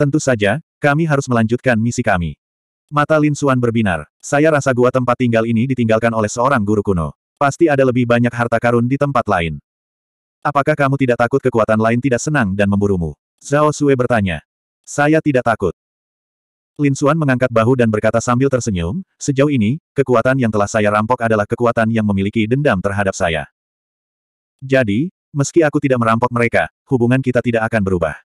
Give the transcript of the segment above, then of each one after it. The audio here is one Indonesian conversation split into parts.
Tentu saja, kami harus melanjutkan misi kami. Mata Lin Xuan berbinar. Saya rasa gua tempat tinggal ini ditinggalkan oleh seorang guru kuno. Pasti ada lebih banyak harta karun di tempat lain. Apakah kamu tidak takut kekuatan lain tidak senang dan memburumu? Zhao Sue bertanya. Saya tidak takut. Lin Xuan mengangkat bahu dan berkata sambil tersenyum, sejauh ini, kekuatan yang telah saya rampok adalah kekuatan yang memiliki dendam terhadap saya. Jadi, meski aku tidak merampok mereka, hubungan kita tidak akan berubah.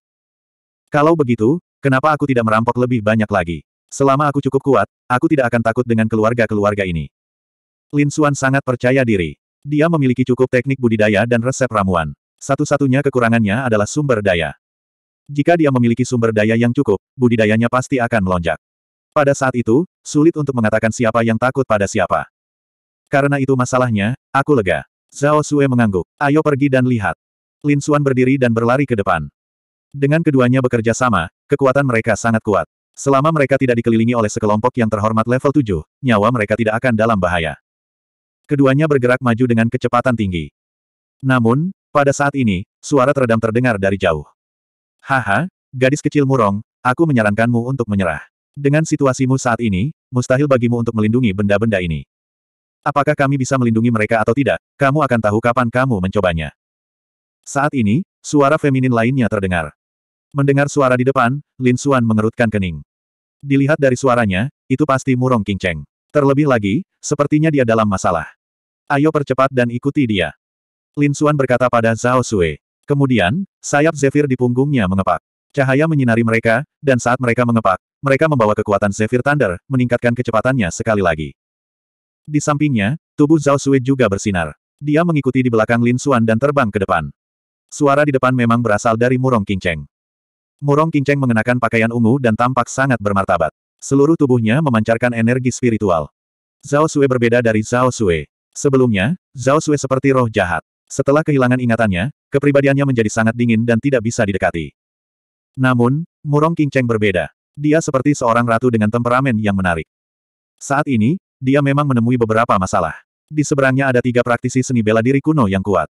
Kalau begitu, Kenapa aku tidak merampok lebih banyak lagi? Selama aku cukup kuat, aku tidak akan takut dengan keluarga-keluarga ini. Lin Xuan sangat percaya diri. Dia memiliki cukup teknik budidaya dan resep ramuan. Satu-satunya kekurangannya adalah sumber daya. Jika dia memiliki sumber daya yang cukup, budidayanya pasti akan melonjak. Pada saat itu, sulit untuk mengatakan siapa yang takut pada siapa. Karena itu masalahnya, aku lega. Zhao Sue mengangguk. Ayo pergi dan lihat. Lin Xuan berdiri dan berlari ke depan. Dengan keduanya bekerja sama, Kekuatan mereka sangat kuat. Selama mereka tidak dikelilingi oleh sekelompok yang terhormat level 7, nyawa mereka tidak akan dalam bahaya. Keduanya bergerak maju dengan kecepatan tinggi. Namun, pada saat ini, suara teredam terdengar dari jauh. Haha, gadis kecil murong, aku menyarankanmu untuk menyerah. Dengan situasimu saat ini, mustahil bagimu untuk melindungi benda-benda ini. Apakah kami bisa melindungi mereka atau tidak, kamu akan tahu kapan kamu mencobanya. Saat ini, suara feminin lainnya terdengar. Mendengar suara di depan, Lin Xuan mengerutkan kening. Dilihat dari suaranya, itu pasti murong King Cheng. Terlebih lagi, sepertinya dia dalam masalah. Ayo percepat dan ikuti dia. Lin Xuan berkata pada Zhao Sui. Kemudian, sayap Zephyr di punggungnya mengepak. Cahaya menyinari mereka, dan saat mereka mengepak, mereka membawa kekuatan Zephyr Thunder, meningkatkan kecepatannya sekali lagi. Di sampingnya, tubuh Zhao Sui juga bersinar. Dia mengikuti di belakang Lin Xuan dan terbang ke depan. Suara di depan memang berasal dari Murong King Cheng. Murong Kinceng mengenakan pakaian ungu dan tampak sangat bermartabat. Seluruh tubuhnya memancarkan energi spiritual. Zhao Sui berbeda dari Zhao Sui. Sebelumnya, Zhao Sui seperti roh jahat. Setelah kehilangan ingatannya, kepribadiannya menjadi sangat dingin dan tidak bisa didekati. Namun, Murong Kinceng berbeda. Dia seperti seorang ratu dengan temperamen yang menarik. Saat ini, dia memang menemui beberapa masalah. Di seberangnya ada tiga praktisi seni bela diri kuno yang kuat.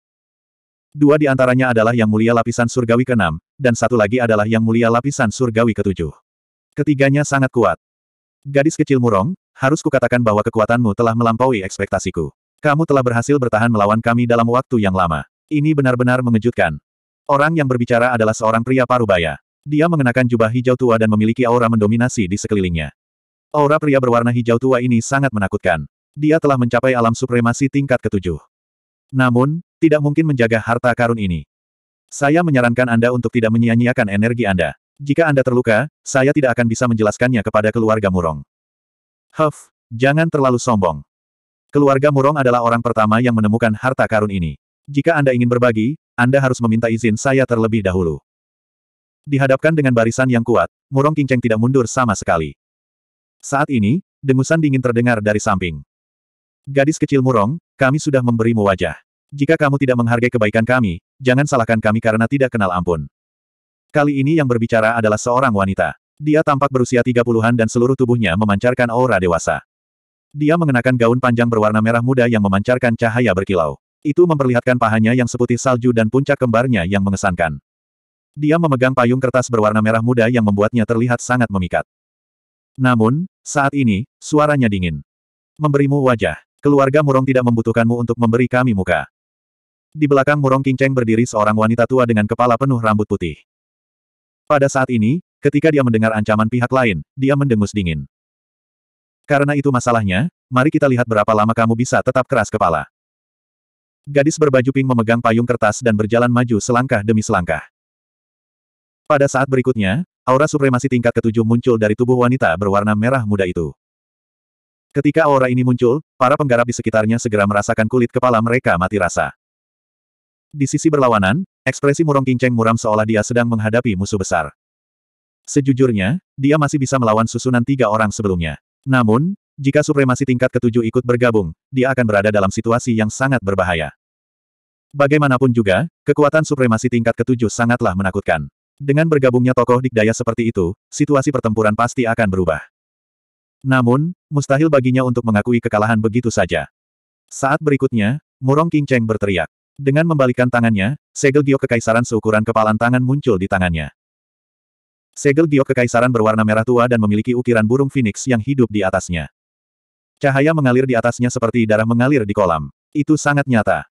Dua di antaranya adalah Yang Mulia Lapisan Surgawi ke-6, dan satu lagi adalah Yang Mulia Lapisan Surgawi ke-7. Ketiganya sangat kuat. Gadis kecil murong, harus kukatakan bahwa kekuatanmu telah melampaui ekspektasiku. Kamu telah berhasil bertahan melawan kami dalam waktu yang lama. Ini benar-benar mengejutkan. Orang yang berbicara adalah seorang pria parubaya. Dia mengenakan jubah hijau tua dan memiliki aura mendominasi di sekelilingnya. Aura pria berwarna hijau tua ini sangat menakutkan. Dia telah mencapai alam supremasi tingkat ketujuh. Namun, tidak mungkin menjaga harta karun ini. Saya menyarankan Anda untuk tidak menyia-nyiakan energi Anda. Jika Anda terluka, saya tidak akan bisa menjelaskannya kepada keluarga Murong. Huff, jangan terlalu sombong. Keluarga Murong adalah orang pertama yang menemukan harta karun ini. Jika Anda ingin berbagi, Anda harus meminta izin saya terlebih dahulu. Dihadapkan dengan barisan yang kuat, Murong Kinceng tidak mundur sama sekali. Saat ini, dengusan dingin terdengar dari samping. Gadis kecil Murong, kami sudah memberimu wajah. Jika kamu tidak menghargai kebaikan kami, jangan salahkan kami karena tidak kenal ampun. Kali ini yang berbicara adalah seorang wanita. Dia tampak berusia 30-an dan seluruh tubuhnya memancarkan aura dewasa. Dia mengenakan gaun panjang berwarna merah muda yang memancarkan cahaya berkilau. Itu memperlihatkan pahanya yang seputih salju dan puncak kembarnya yang mengesankan. Dia memegang payung kertas berwarna merah muda yang membuatnya terlihat sangat memikat. Namun, saat ini, suaranya dingin. Memberimu wajah. Keluarga Murong tidak membutuhkanmu untuk memberi kami muka. Di belakang murong kinceng berdiri seorang wanita tua dengan kepala penuh rambut putih. Pada saat ini, ketika dia mendengar ancaman pihak lain, dia mendengus dingin. Karena itu masalahnya, mari kita lihat berapa lama kamu bisa tetap keras kepala. Gadis berbaju pink memegang payung kertas dan berjalan maju selangkah demi selangkah. Pada saat berikutnya, aura supremasi tingkat ketujuh muncul dari tubuh wanita berwarna merah muda itu. Ketika aura ini muncul, para penggarap di sekitarnya segera merasakan kulit kepala mereka mati rasa. Di sisi berlawanan, ekspresi Murong Cheng muram seolah dia sedang menghadapi musuh besar. Sejujurnya, dia masih bisa melawan susunan tiga orang sebelumnya. Namun, jika supremasi tingkat ketujuh ikut bergabung, dia akan berada dalam situasi yang sangat berbahaya. Bagaimanapun juga, kekuatan supremasi tingkat ketujuh sangatlah menakutkan. Dengan bergabungnya tokoh dikdaya seperti itu, situasi pertempuran pasti akan berubah. Namun, mustahil baginya untuk mengakui kekalahan begitu saja. Saat berikutnya, Murong King Cheng berteriak. Dengan membalikan tangannya, segel giok kekaisaran seukuran kepalan tangan muncul di tangannya. Segel giok kekaisaran berwarna merah tua dan memiliki ukiran burung phoenix yang hidup di atasnya. Cahaya mengalir di atasnya seperti darah mengalir di kolam. Itu sangat nyata.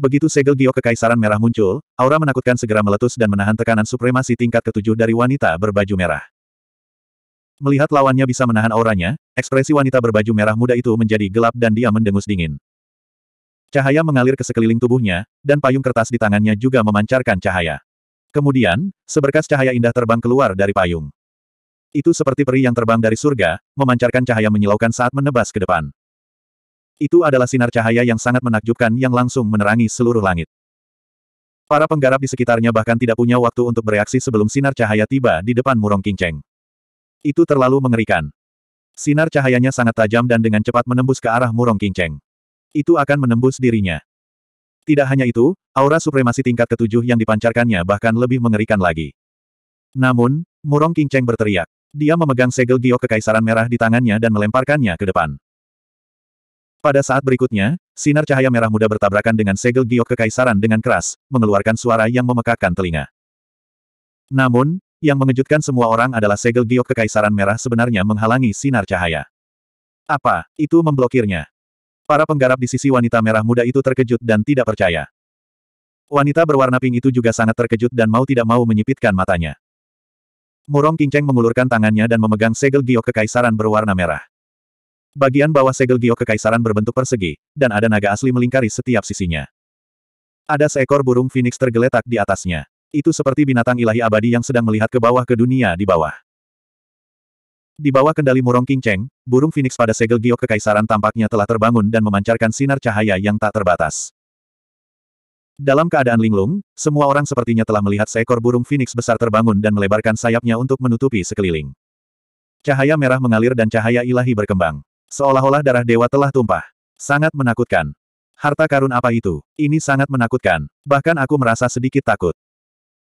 Begitu segel giok kekaisaran merah muncul, aura menakutkan segera meletus dan menahan tekanan supremasi tingkat ketujuh dari wanita berbaju merah. Melihat lawannya bisa menahan auranya, ekspresi wanita berbaju merah muda itu menjadi gelap dan dia mendengus dingin. Cahaya mengalir ke sekeliling tubuhnya, dan payung kertas di tangannya juga memancarkan cahaya. Kemudian, seberkas cahaya indah terbang keluar dari payung. Itu seperti peri yang terbang dari surga, memancarkan cahaya menyilaukan saat menebas ke depan. Itu adalah sinar cahaya yang sangat menakjubkan yang langsung menerangi seluruh langit. Para penggarap di sekitarnya bahkan tidak punya waktu untuk bereaksi sebelum sinar cahaya tiba di depan Murong kinceng. Itu terlalu mengerikan. Sinar cahayanya sangat tajam dan dengan cepat menembus ke arah Murong kinceng itu akan menembus dirinya. Tidak hanya itu, aura supremasi tingkat ketujuh yang dipancarkannya bahkan lebih mengerikan lagi. Namun, Murong King Cheng berteriak. Dia memegang segel giok kekaisaran merah di tangannya dan melemparkannya ke depan. Pada saat berikutnya, sinar cahaya merah muda bertabrakan dengan segel giok kekaisaran dengan keras, mengeluarkan suara yang memekakkan telinga. Namun, yang mengejutkan semua orang adalah segel giok kekaisaran merah sebenarnya menghalangi sinar cahaya. Apa, itu memblokirnya? Para penggarap di sisi wanita merah muda itu terkejut dan tidak percaya. Wanita berwarna pink itu juga sangat terkejut dan mau tidak mau menyipitkan matanya. Murong Kinceng mengulurkan tangannya dan memegang segel giok kekaisaran berwarna merah. Bagian bawah segel giok kekaisaran berbentuk persegi, dan ada naga asli melingkari setiap sisinya. Ada seekor burung phoenix tergeletak di atasnya. Itu seperti binatang ilahi abadi yang sedang melihat ke bawah ke dunia di bawah. Di bawah kendali murong King Cheng, burung Phoenix pada segel giok kekaisaran tampaknya telah terbangun dan memancarkan sinar cahaya yang tak terbatas. Dalam keadaan linglung, semua orang sepertinya telah melihat seekor burung Phoenix besar terbangun dan melebarkan sayapnya untuk menutupi sekeliling. Cahaya merah mengalir dan cahaya ilahi berkembang. Seolah-olah darah dewa telah tumpah. Sangat menakutkan. Harta karun apa itu? Ini sangat menakutkan. Bahkan aku merasa sedikit takut.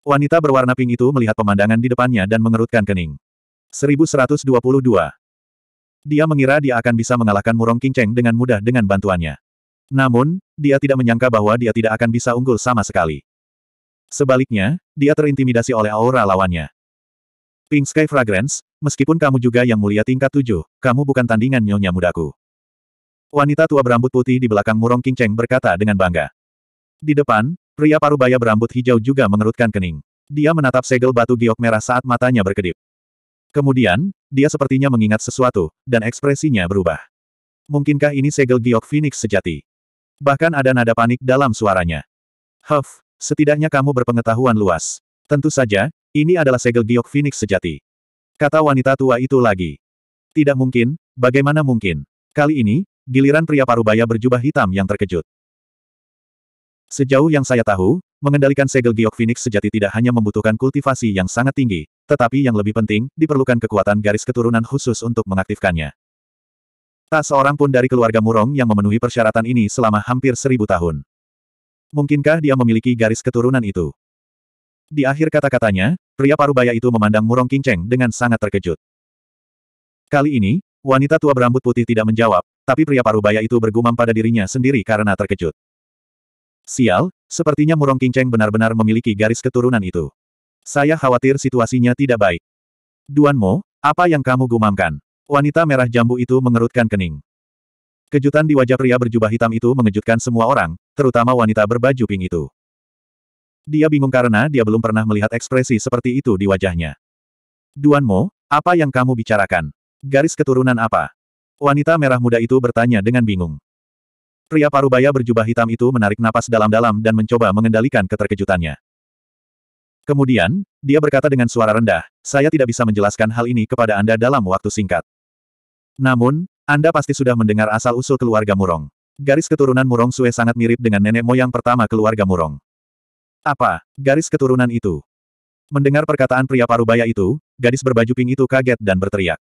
Wanita berwarna pink itu melihat pemandangan di depannya dan mengerutkan kening. 1122. Dia mengira dia akan bisa mengalahkan Murong Qingcheng dengan mudah dengan bantuannya. Namun, dia tidak menyangka bahwa dia tidak akan bisa unggul sama sekali. Sebaliknya, dia terintimidasi oleh aura lawannya. Pink Sky Fragrance, meskipun kamu juga yang mulia tingkat tujuh, kamu bukan tandingan nyonya mudaku. Wanita tua berambut putih di belakang Murong Qingcheng berkata dengan bangga. Di depan, pria parubaya berambut hijau juga mengerutkan kening. Dia menatap segel batu giok merah saat matanya berkedip. Kemudian, dia sepertinya mengingat sesuatu, dan ekspresinya berubah. Mungkinkah ini segel giok Phoenix sejati? Bahkan ada nada panik dalam suaranya. Huff, setidaknya kamu berpengetahuan luas. Tentu saja, ini adalah segel giok Phoenix sejati. Kata wanita tua itu lagi. Tidak mungkin, bagaimana mungkin? Kali ini, giliran pria parubaya berjubah hitam yang terkejut. Sejauh yang saya tahu, mengendalikan segel giok Phoenix sejati tidak hanya membutuhkan kultivasi yang sangat tinggi, tetapi yang lebih penting, diperlukan kekuatan garis keturunan khusus untuk mengaktifkannya. Tak seorang pun dari keluarga Murong yang memenuhi persyaratan ini selama hampir seribu tahun. Mungkinkah dia memiliki garis keturunan itu? Di akhir kata-katanya, pria parubaya itu memandang Murong Kinceng dengan sangat terkejut. Kali ini, wanita tua berambut putih tidak menjawab, tapi pria parubaya itu bergumam pada dirinya sendiri karena terkejut. Sial, sepertinya Murong Qingcheng benar-benar memiliki garis keturunan itu. Saya khawatir situasinya tidak baik. Duan Mo, apa yang kamu gumamkan? Wanita merah jambu itu mengerutkan kening. Kejutan di wajah pria berjubah hitam itu mengejutkan semua orang, terutama wanita berbaju pink itu. Dia bingung karena dia belum pernah melihat ekspresi seperti itu di wajahnya. Duan Mo, apa yang kamu bicarakan? Garis keturunan apa? Wanita merah muda itu bertanya dengan bingung. Pria parubaya berjubah hitam itu menarik napas dalam-dalam dan mencoba mengendalikan keterkejutannya. Kemudian, dia berkata dengan suara rendah, saya tidak bisa menjelaskan hal ini kepada Anda dalam waktu singkat. Namun, Anda pasti sudah mendengar asal-usul keluarga Murong. Garis keturunan Murong Sue sangat mirip dengan nenek moyang pertama keluarga Murong. Apa, garis keturunan itu? Mendengar perkataan pria parubaya itu, gadis berbaju pink itu kaget dan berteriak.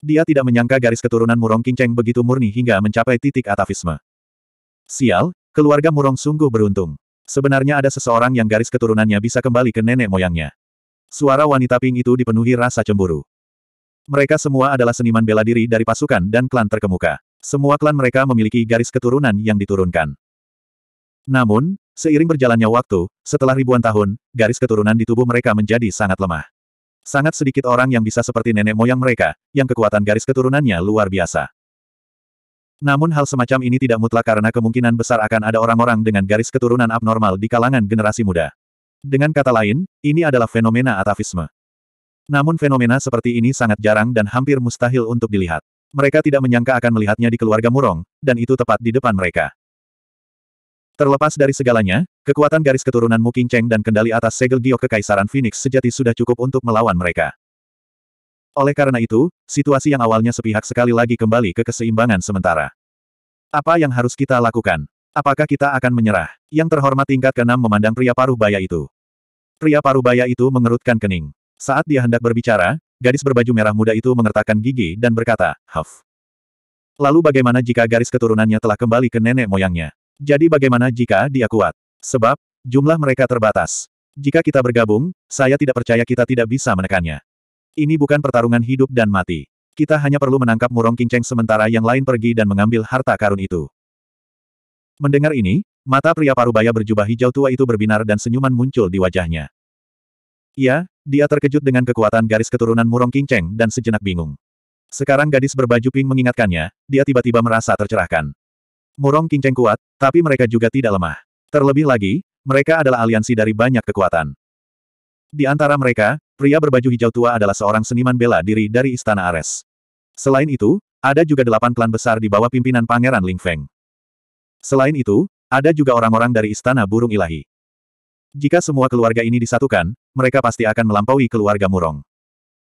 Dia tidak menyangka garis keturunan Murong Kinceng begitu murni hingga mencapai titik atavisme. Sial, keluarga Murong sungguh beruntung. Sebenarnya ada seseorang yang garis keturunannya bisa kembali ke nenek moyangnya. Suara wanita ping itu dipenuhi rasa cemburu. Mereka semua adalah seniman bela diri dari pasukan dan klan terkemuka. Semua klan mereka memiliki garis keturunan yang diturunkan. Namun, seiring berjalannya waktu, setelah ribuan tahun, garis keturunan di tubuh mereka menjadi sangat lemah. Sangat sedikit orang yang bisa seperti nenek moyang mereka, yang kekuatan garis keturunannya luar biasa. Namun hal semacam ini tidak mutlak karena kemungkinan besar akan ada orang-orang dengan garis keturunan abnormal di kalangan generasi muda. Dengan kata lain, ini adalah fenomena atavisme. Namun fenomena seperti ini sangat jarang dan hampir mustahil untuk dilihat. Mereka tidak menyangka akan melihatnya di keluarga Murong, dan itu tepat di depan mereka. Terlepas dari segalanya, kekuatan garis keturunan Mu Cheng dan kendali atas segel giok kekaisaran Phoenix sejati sudah cukup untuk melawan mereka. Oleh karena itu, situasi yang awalnya sepihak sekali lagi kembali ke keseimbangan sementara. Apa yang harus kita lakukan? Apakah kita akan menyerah? Yang terhormat tingkat keenam memandang pria paruh baya itu. Pria paruh baya itu mengerutkan kening. Saat dia hendak berbicara, gadis berbaju merah muda itu mengertakkan gigi dan berkata, Huff. Lalu bagaimana jika garis keturunannya telah kembali ke nenek moyangnya? Jadi bagaimana jika dia kuat? Sebab, jumlah mereka terbatas. Jika kita bergabung, saya tidak percaya kita tidak bisa menekannya. Ini bukan pertarungan hidup dan mati. Kita hanya perlu menangkap Murong Kinceng sementara yang lain pergi dan mengambil harta karun itu. Mendengar ini, mata pria parubaya berjubah hijau tua itu berbinar dan senyuman muncul di wajahnya. Ya, dia terkejut dengan kekuatan garis keturunan Murong Kinceng dan sejenak bingung. Sekarang gadis berbaju pink mengingatkannya, dia tiba-tiba merasa tercerahkan. Murong Kingcheng kuat, tapi mereka juga tidak lemah. Terlebih lagi, mereka adalah aliansi dari banyak kekuatan. Di antara mereka, pria berbaju hijau tua adalah seorang seniman bela diri dari Istana Ares. Selain itu, ada juga delapan klan besar di bawah pimpinan Pangeran Ling Feng. Selain itu, ada juga orang-orang dari Istana Burung Ilahi. Jika semua keluarga ini disatukan, mereka pasti akan melampaui keluarga Murong.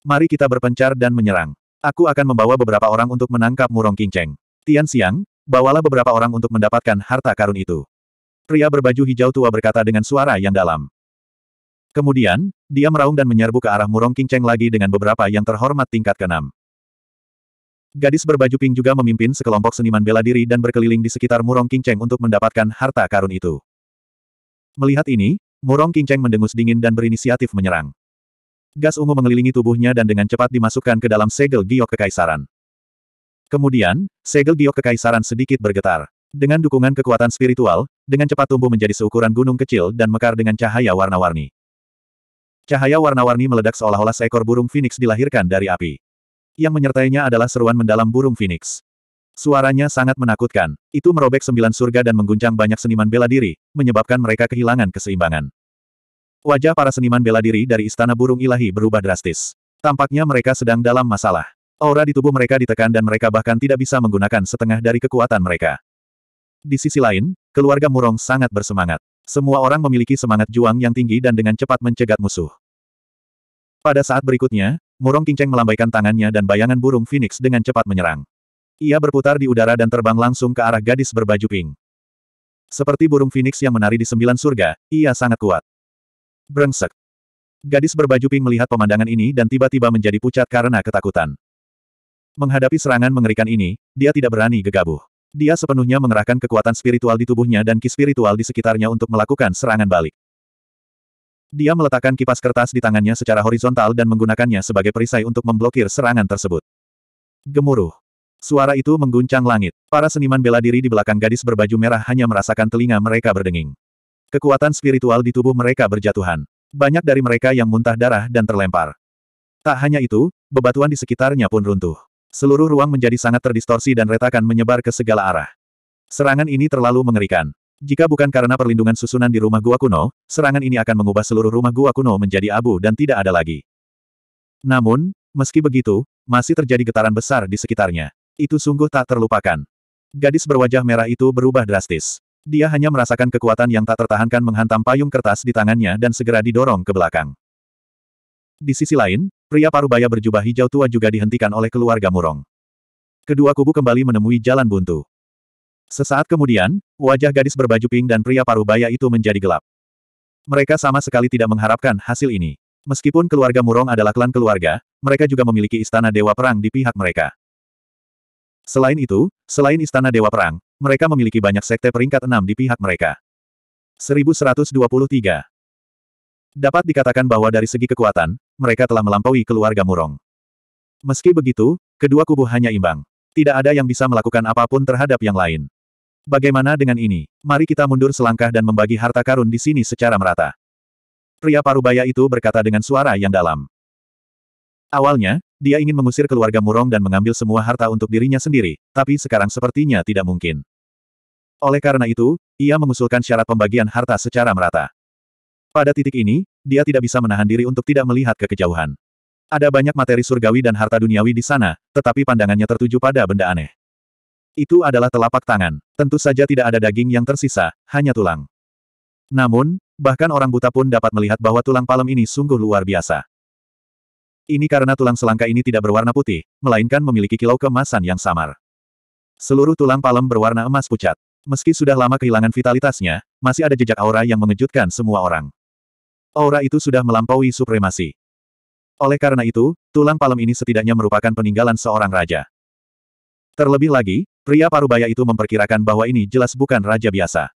Mari kita berpencar dan menyerang. Aku akan membawa beberapa orang untuk menangkap Murong Kinceng. Tian Xiang, bawalah beberapa orang untuk mendapatkan harta karun itu. Pria berbaju hijau tua berkata dengan suara yang dalam. Kemudian, dia meraung dan menyerbu ke arah Murong Cheng lagi dengan beberapa yang terhormat tingkat keenam. Gadis berbaju pink juga memimpin sekelompok seniman bela diri dan berkeliling di sekitar Murong Cheng untuk mendapatkan harta karun itu. Melihat ini, Murong Cheng mendengus dingin dan berinisiatif menyerang. Gas ungu mengelilingi tubuhnya dan dengan cepat dimasukkan ke dalam segel giok kekaisaran. Kemudian, segel giok kekaisaran sedikit bergetar. Dengan dukungan kekuatan spiritual, dengan cepat tumbuh menjadi seukuran gunung kecil dan mekar dengan cahaya warna-warni. Cahaya warna-warni meledak seolah-olah seekor burung phoenix dilahirkan dari api. Yang menyertainya adalah seruan mendalam burung phoenix. Suaranya sangat menakutkan. Itu merobek sembilan surga dan mengguncang banyak seniman bela diri, menyebabkan mereka kehilangan keseimbangan. Wajah para seniman bela diri dari Istana Burung Ilahi berubah drastis. Tampaknya mereka sedang dalam masalah. Aura di tubuh mereka ditekan dan mereka bahkan tidak bisa menggunakan setengah dari kekuatan mereka. Di sisi lain, keluarga Murong sangat bersemangat. Semua orang memiliki semangat juang yang tinggi dan dengan cepat mencegat musuh. Pada saat berikutnya, Murong Kinceng melambaikan tangannya dan bayangan burung Phoenix dengan cepat menyerang. Ia berputar di udara dan terbang langsung ke arah gadis berbaju pink. Seperti burung Phoenix yang menari di sembilan surga, ia sangat kuat. Brengsek. Gadis berbaju pink melihat pemandangan ini dan tiba-tiba menjadi pucat karena ketakutan. Menghadapi serangan mengerikan ini, dia tidak berani gegabah. Dia sepenuhnya mengerahkan kekuatan spiritual di tubuhnya dan ki spiritual di sekitarnya untuk melakukan serangan balik. Dia meletakkan kipas kertas di tangannya secara horizontal dan menggunakannya sebagai perisai untuk memblokir serangan tersebut. Gemuruh. Suara itu mengguncang langit. Para seniman bela diri di belakang gadis berbaju merah hanya merasakan telinga mereka berdenging. Kekuatan spiritual di tubuh mereka berjatuhan. Banyak dari mereka yang muntah darah dan terlempar. Tak hanya itu, bebatuan di sekitarnya pun runtuh. Seluruh ruang menjadi sangat terdistorsi dan retakan menyebar ke segala arah. Serangan ini terlalu mengerikan. Jika bukan karena perlindungan susunan di rumah gua kuno, serangan ini akan mengubah seluruh rumah gua kuno menjadi abu dan tidak ada lagi. Namun, meski begitu, masih terjadi getaran besar di sekitarnya. Itu sungguh tak terlupakan. Gadis berwajah merah itu berubah drastis. Dia hanya merasakan kekuatan yang tak tertahankan menghantam payung kertas di tangannya dan segera didorong ke belakang. Di sisi lain, pria parubaya berjubah hijau tua juga dihentikan oleh keluarga Murong. Kedua kubu kembali menemui jalan buntu. Sesaat kemudian, wajah gadis berbaju pink dan pria parubaya itu menjadi gelap. Mereka sama sekali tidak mengharapkan hasil ini. Meskipun keluarga Murong adalah klan keluarga, mereka juga memiliki istana dewa perang di pihak mereka. Selain itu, selain istana dewa perang, mereka memiliki banyak sekte peringkat enam di pihak mereka. 1123 Dapat dikatakan bahwa dari segi kekuatan, mereka telah melampaui keluarga Murong. Meski begitu, kedua kubu hanya imbang. Tidak ada yang bisa melakukan apapun terhadap yang lain. Bagaimana dengan ini? Mari kita mundur selangkah dan membagi harta karun di sini secara merata. Pria parubaya itu berkata dengan suara yang dalam. Awalnya, dia ingin mengusir keluarga Murong dan mengambil semua harta untuk dirinya sendiri, tapi sekarang sepertinya tidak mungkin. Oleh karena itu, ia mengusulkan syarat pembagian harta secara merata. Pada titik ini, dia tidak bisa menahan diri untuk tidak melihat ke kejauhan. Ada banyak materi surgawi dan harta duniawi di sana, tetapi pandangannya tertuju pada benda aneh. Itu adalah telapak tangan. Tentu saja tidak ada daging yang tersisa, hanya tulang. Namun, bahkan orang buta pun dapat melihat bahwa tulang palem ini sungguh luar biasa. Ini karena tulang selangka ini tidak berwarna putih, melainkan memiliki kilau kemasan yang samar. Seluruh tulang palem berwarna emas pucat. Meski sudah lama kehilangan vitalitasnya, masih ada jejak aura yang mengejutkan semua orang. Aura itu sudah melampaui supremasi. Oleh karena itu, tulang palem ini setidaknya merupakan peninggalan seorang raja. Terlebih lagi, pria parubaya itu memperkirakan bahwa ini jelas bukan raja biasa.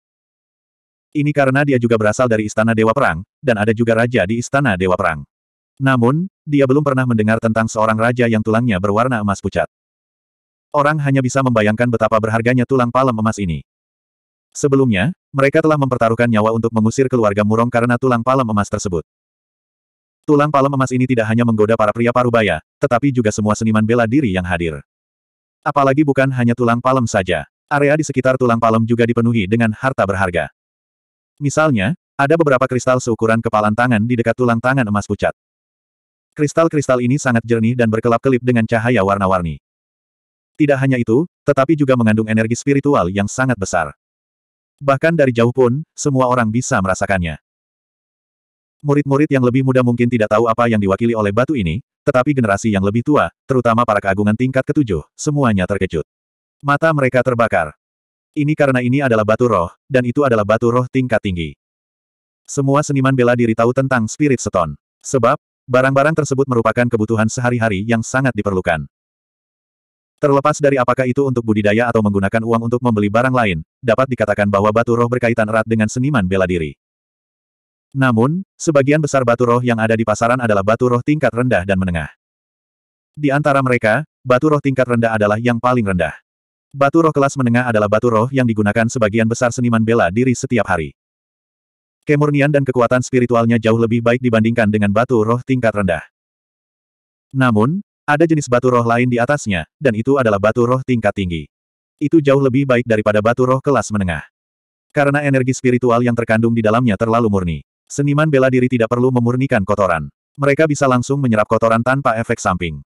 Ini karena dia juga berasal dari Istana Dewa Perang, dan ada juga raja di Istana Dewa Perang. Namun, dia belum pernah mendengar tentang seorang raja yang tulangnya berwarna emas pucat. Orang hanya bisa membayangkan betapa berharganya tulang palem emas ini. Sebelumnya, mereka telah mempertaruhkan nyawa untuk mengusir keluarga Murong karena tulang palem emas tersebut. Tulang palem emas ini tidak hanya menggoda para pria parubaya, tetapi juga semua seniman bela diri yang hadir. Apalagi bukan hanya tulang palem saja. Area di sekitar tulang palem juga dipenuhi dengan harta berharga. Misalnya, ada beberapa kristal seukuran kepalan tangan di dekat tulang tangan emas pucat. Kristal-kristal ini sangat jernih dan berkelap-kelip dengan cahaya warna-warni. Tidak hanya itu, tetapi juga mengandung energi spiritual yang sangat besar. Bahkan dari jauh pun, semua orang bisa merasakannya. Murid-murid yang lebih muda mungkin tidak tahu apa yang diwakili oleh batu ini, tetapi generasi yang lebih tua, terutama para keagungan tingkat ketujuh, semuanya terkejut. Mata mereka terbakar. Ini karena ini adalah batu roh, dan itu adalah batu roh tingkat tinggi. Semua seniman bela diri tahu tentang spirit stone. Sebab, barang-barang tersebut merupakan kebutuhan sehari-hari yang sangat diperlukan. Terlepas dari apakah itu untuk budidaya atau menggunakan uang untuk membeli barang lain, dapat dikatakan bahwa batu roh berkaitan erat dengan seniman bela diri. Namun, sebagian besar batu roh yang ada di pasaran adalah batu roh tingkat rendah dan menengah. Di antara mereka, batu roh tingkat rendah adalah yang paling rendah. Batu roh kelas menengah adalah batu roh yang digunakan sebagian besar seniman bela diri setiap hari. Kemurnian dan kekuatan spiritualnya jauh lebih baik dibandingkan dengan batu roh tingkat rendah. Namun, ada jenis batu roh lain di atasnya, dan itu adalah batu roh tingkat tinggi. Itu jauh lebih baik daripada batu roh kelas menengah. Karena energi spiritual yang terkandung di dalamnya terlalu murni. Seniman bela diri tidak perlu memurnikan kotoran. Mereka bisa langsung menyerap kotoran tanpa efek samping.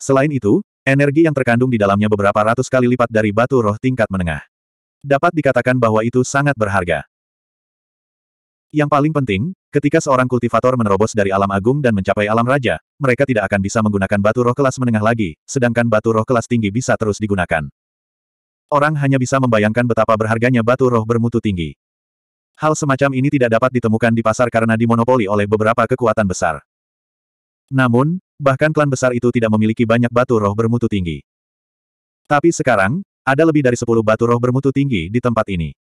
Selain itu, energi yang terkandung di dalamnya beberapa ratus kali lipat dari batu roh tingkat menengah. Dapat dikatakan bahwa itu sangat berharga. Yang paling penting, ketika seorang kultivator menerobos dari alam agung dan mencapai alam raja, mereka tidak akan bisa menggunakan batu roh kelas menengah lagi, sedangkan batu roh kelas tinggi bisa terus digunakan. Orang hanya bisa membayangkan betapa berharganya batu roh bermutu tinggi. Hal semacam ini tidak dapat ditemukan di pasar karena dimonopoli oleh beberapa kekuatan besar. Namun, bahkan klan besar itu tidak memiliki banyak batu roh bermutu tinggi. Tapi sekarang, ada lebih dari 10 batu roh bermutu tinggi di tempat ini.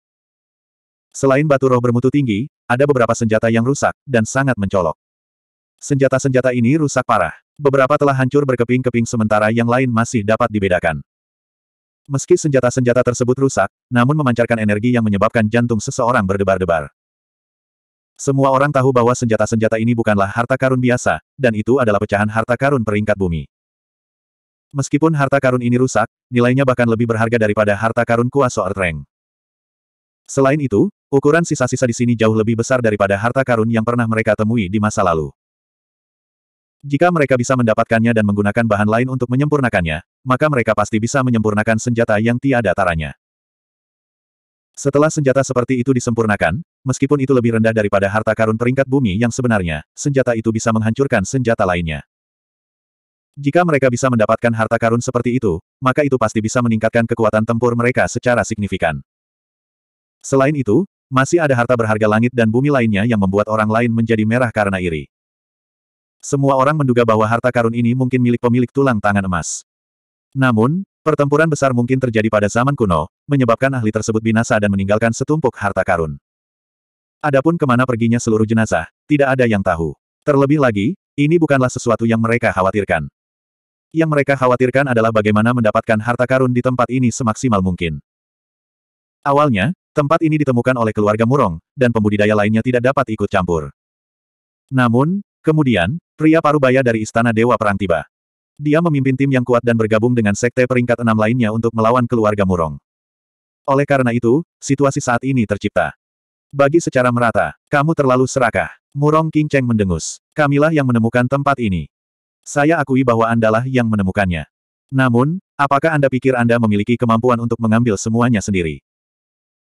Selain batu roh bermutu tinggi, ada beberapa senjata yang rusak, dan sangat mencolok. Senjata-senjata ini rusak parah. Beberapa telah hancur berkeping-keping sementara yang lain masih dapat dibedakan. Meski senjata-senjata tersebut rusak, namun memancarkan energi yang menyebabkan jantung seseorang berdebar-debar. Semua orang tahu bahwa senjata-senjata ini bukanlah harta karun biasa, dan itu adalah pecahan harta karun peringkat bumi. Meskipun harta karun ini rusak, nilainya bahkan lebih berharga daripada harta karun kuasa Earth Selain itu, Ukuran sisa-sisa di sini jauh lebih besar daripada harta karun yang pernah mereka temui di masa lalu. Jika mereka bisa mendapatkannya dan menggunakan bahan lain untuk menyempurnakannya, maka mereka pasti bisa menyempurnakan senjata yang tiada taranya. Setelah senjata seperti itu disempurnakan, meskipun itu lebih rendah daripada harta karun peringkat bumi yang sebenarnya, senjata itu bisa menghancurkan senjata lainnya. Jika mereka bisa mendapatkan harta karun seperti itu, maka itu pasti bisa meningkatkan kekuatan tempur mereka secara signifikan. Selain itu, masih ada harta berharga langit dan bumi lainnya yang membuat orang lain menjadi merah karena iri. Semua orang menduga bahwa harta karun ini mungkin milik pemilik tulang tangan emas. Namun, pertempuran besar mungkin terjadi pada zaman kuno, menyebabkan ahli tersebut binasa dan meninggalkan setumpuk harta karun. Adapun kemana perginya seluruh jenazah, tidak ada yang tahu. Terlebih lagi, ini bukanlah sesuatu yang mereka khawatirkan. Yang mereka khawatirkan adalah bagaimana mendapatkan harta karun di tempat ini semaksimal mungkin. Awalnya, Tempat ini ditemukan oleh keluarga Murong, dan pembudidaya lainnya tidak dapat ikut campur. Namun, kemudian, pria parubaya dari Istana Dewa Perang tiba. Dia memimpin tim yang kuat dan bergabung dengan sekte peringkat enam lainnya untuk melawan keluarga Murong. Oleh karena itu, situasi saat ini tercipta. Bagi secara merata, kamu terlalu serakah. Murong King Cheng mendengus. Kamilah yang menemukan tempat ini. Saya akui bahwa Andalah yang menemukannya. Namun, apakah Anda pikir Anda memiliki kemampuan untuk mengambil semuanya sendiri?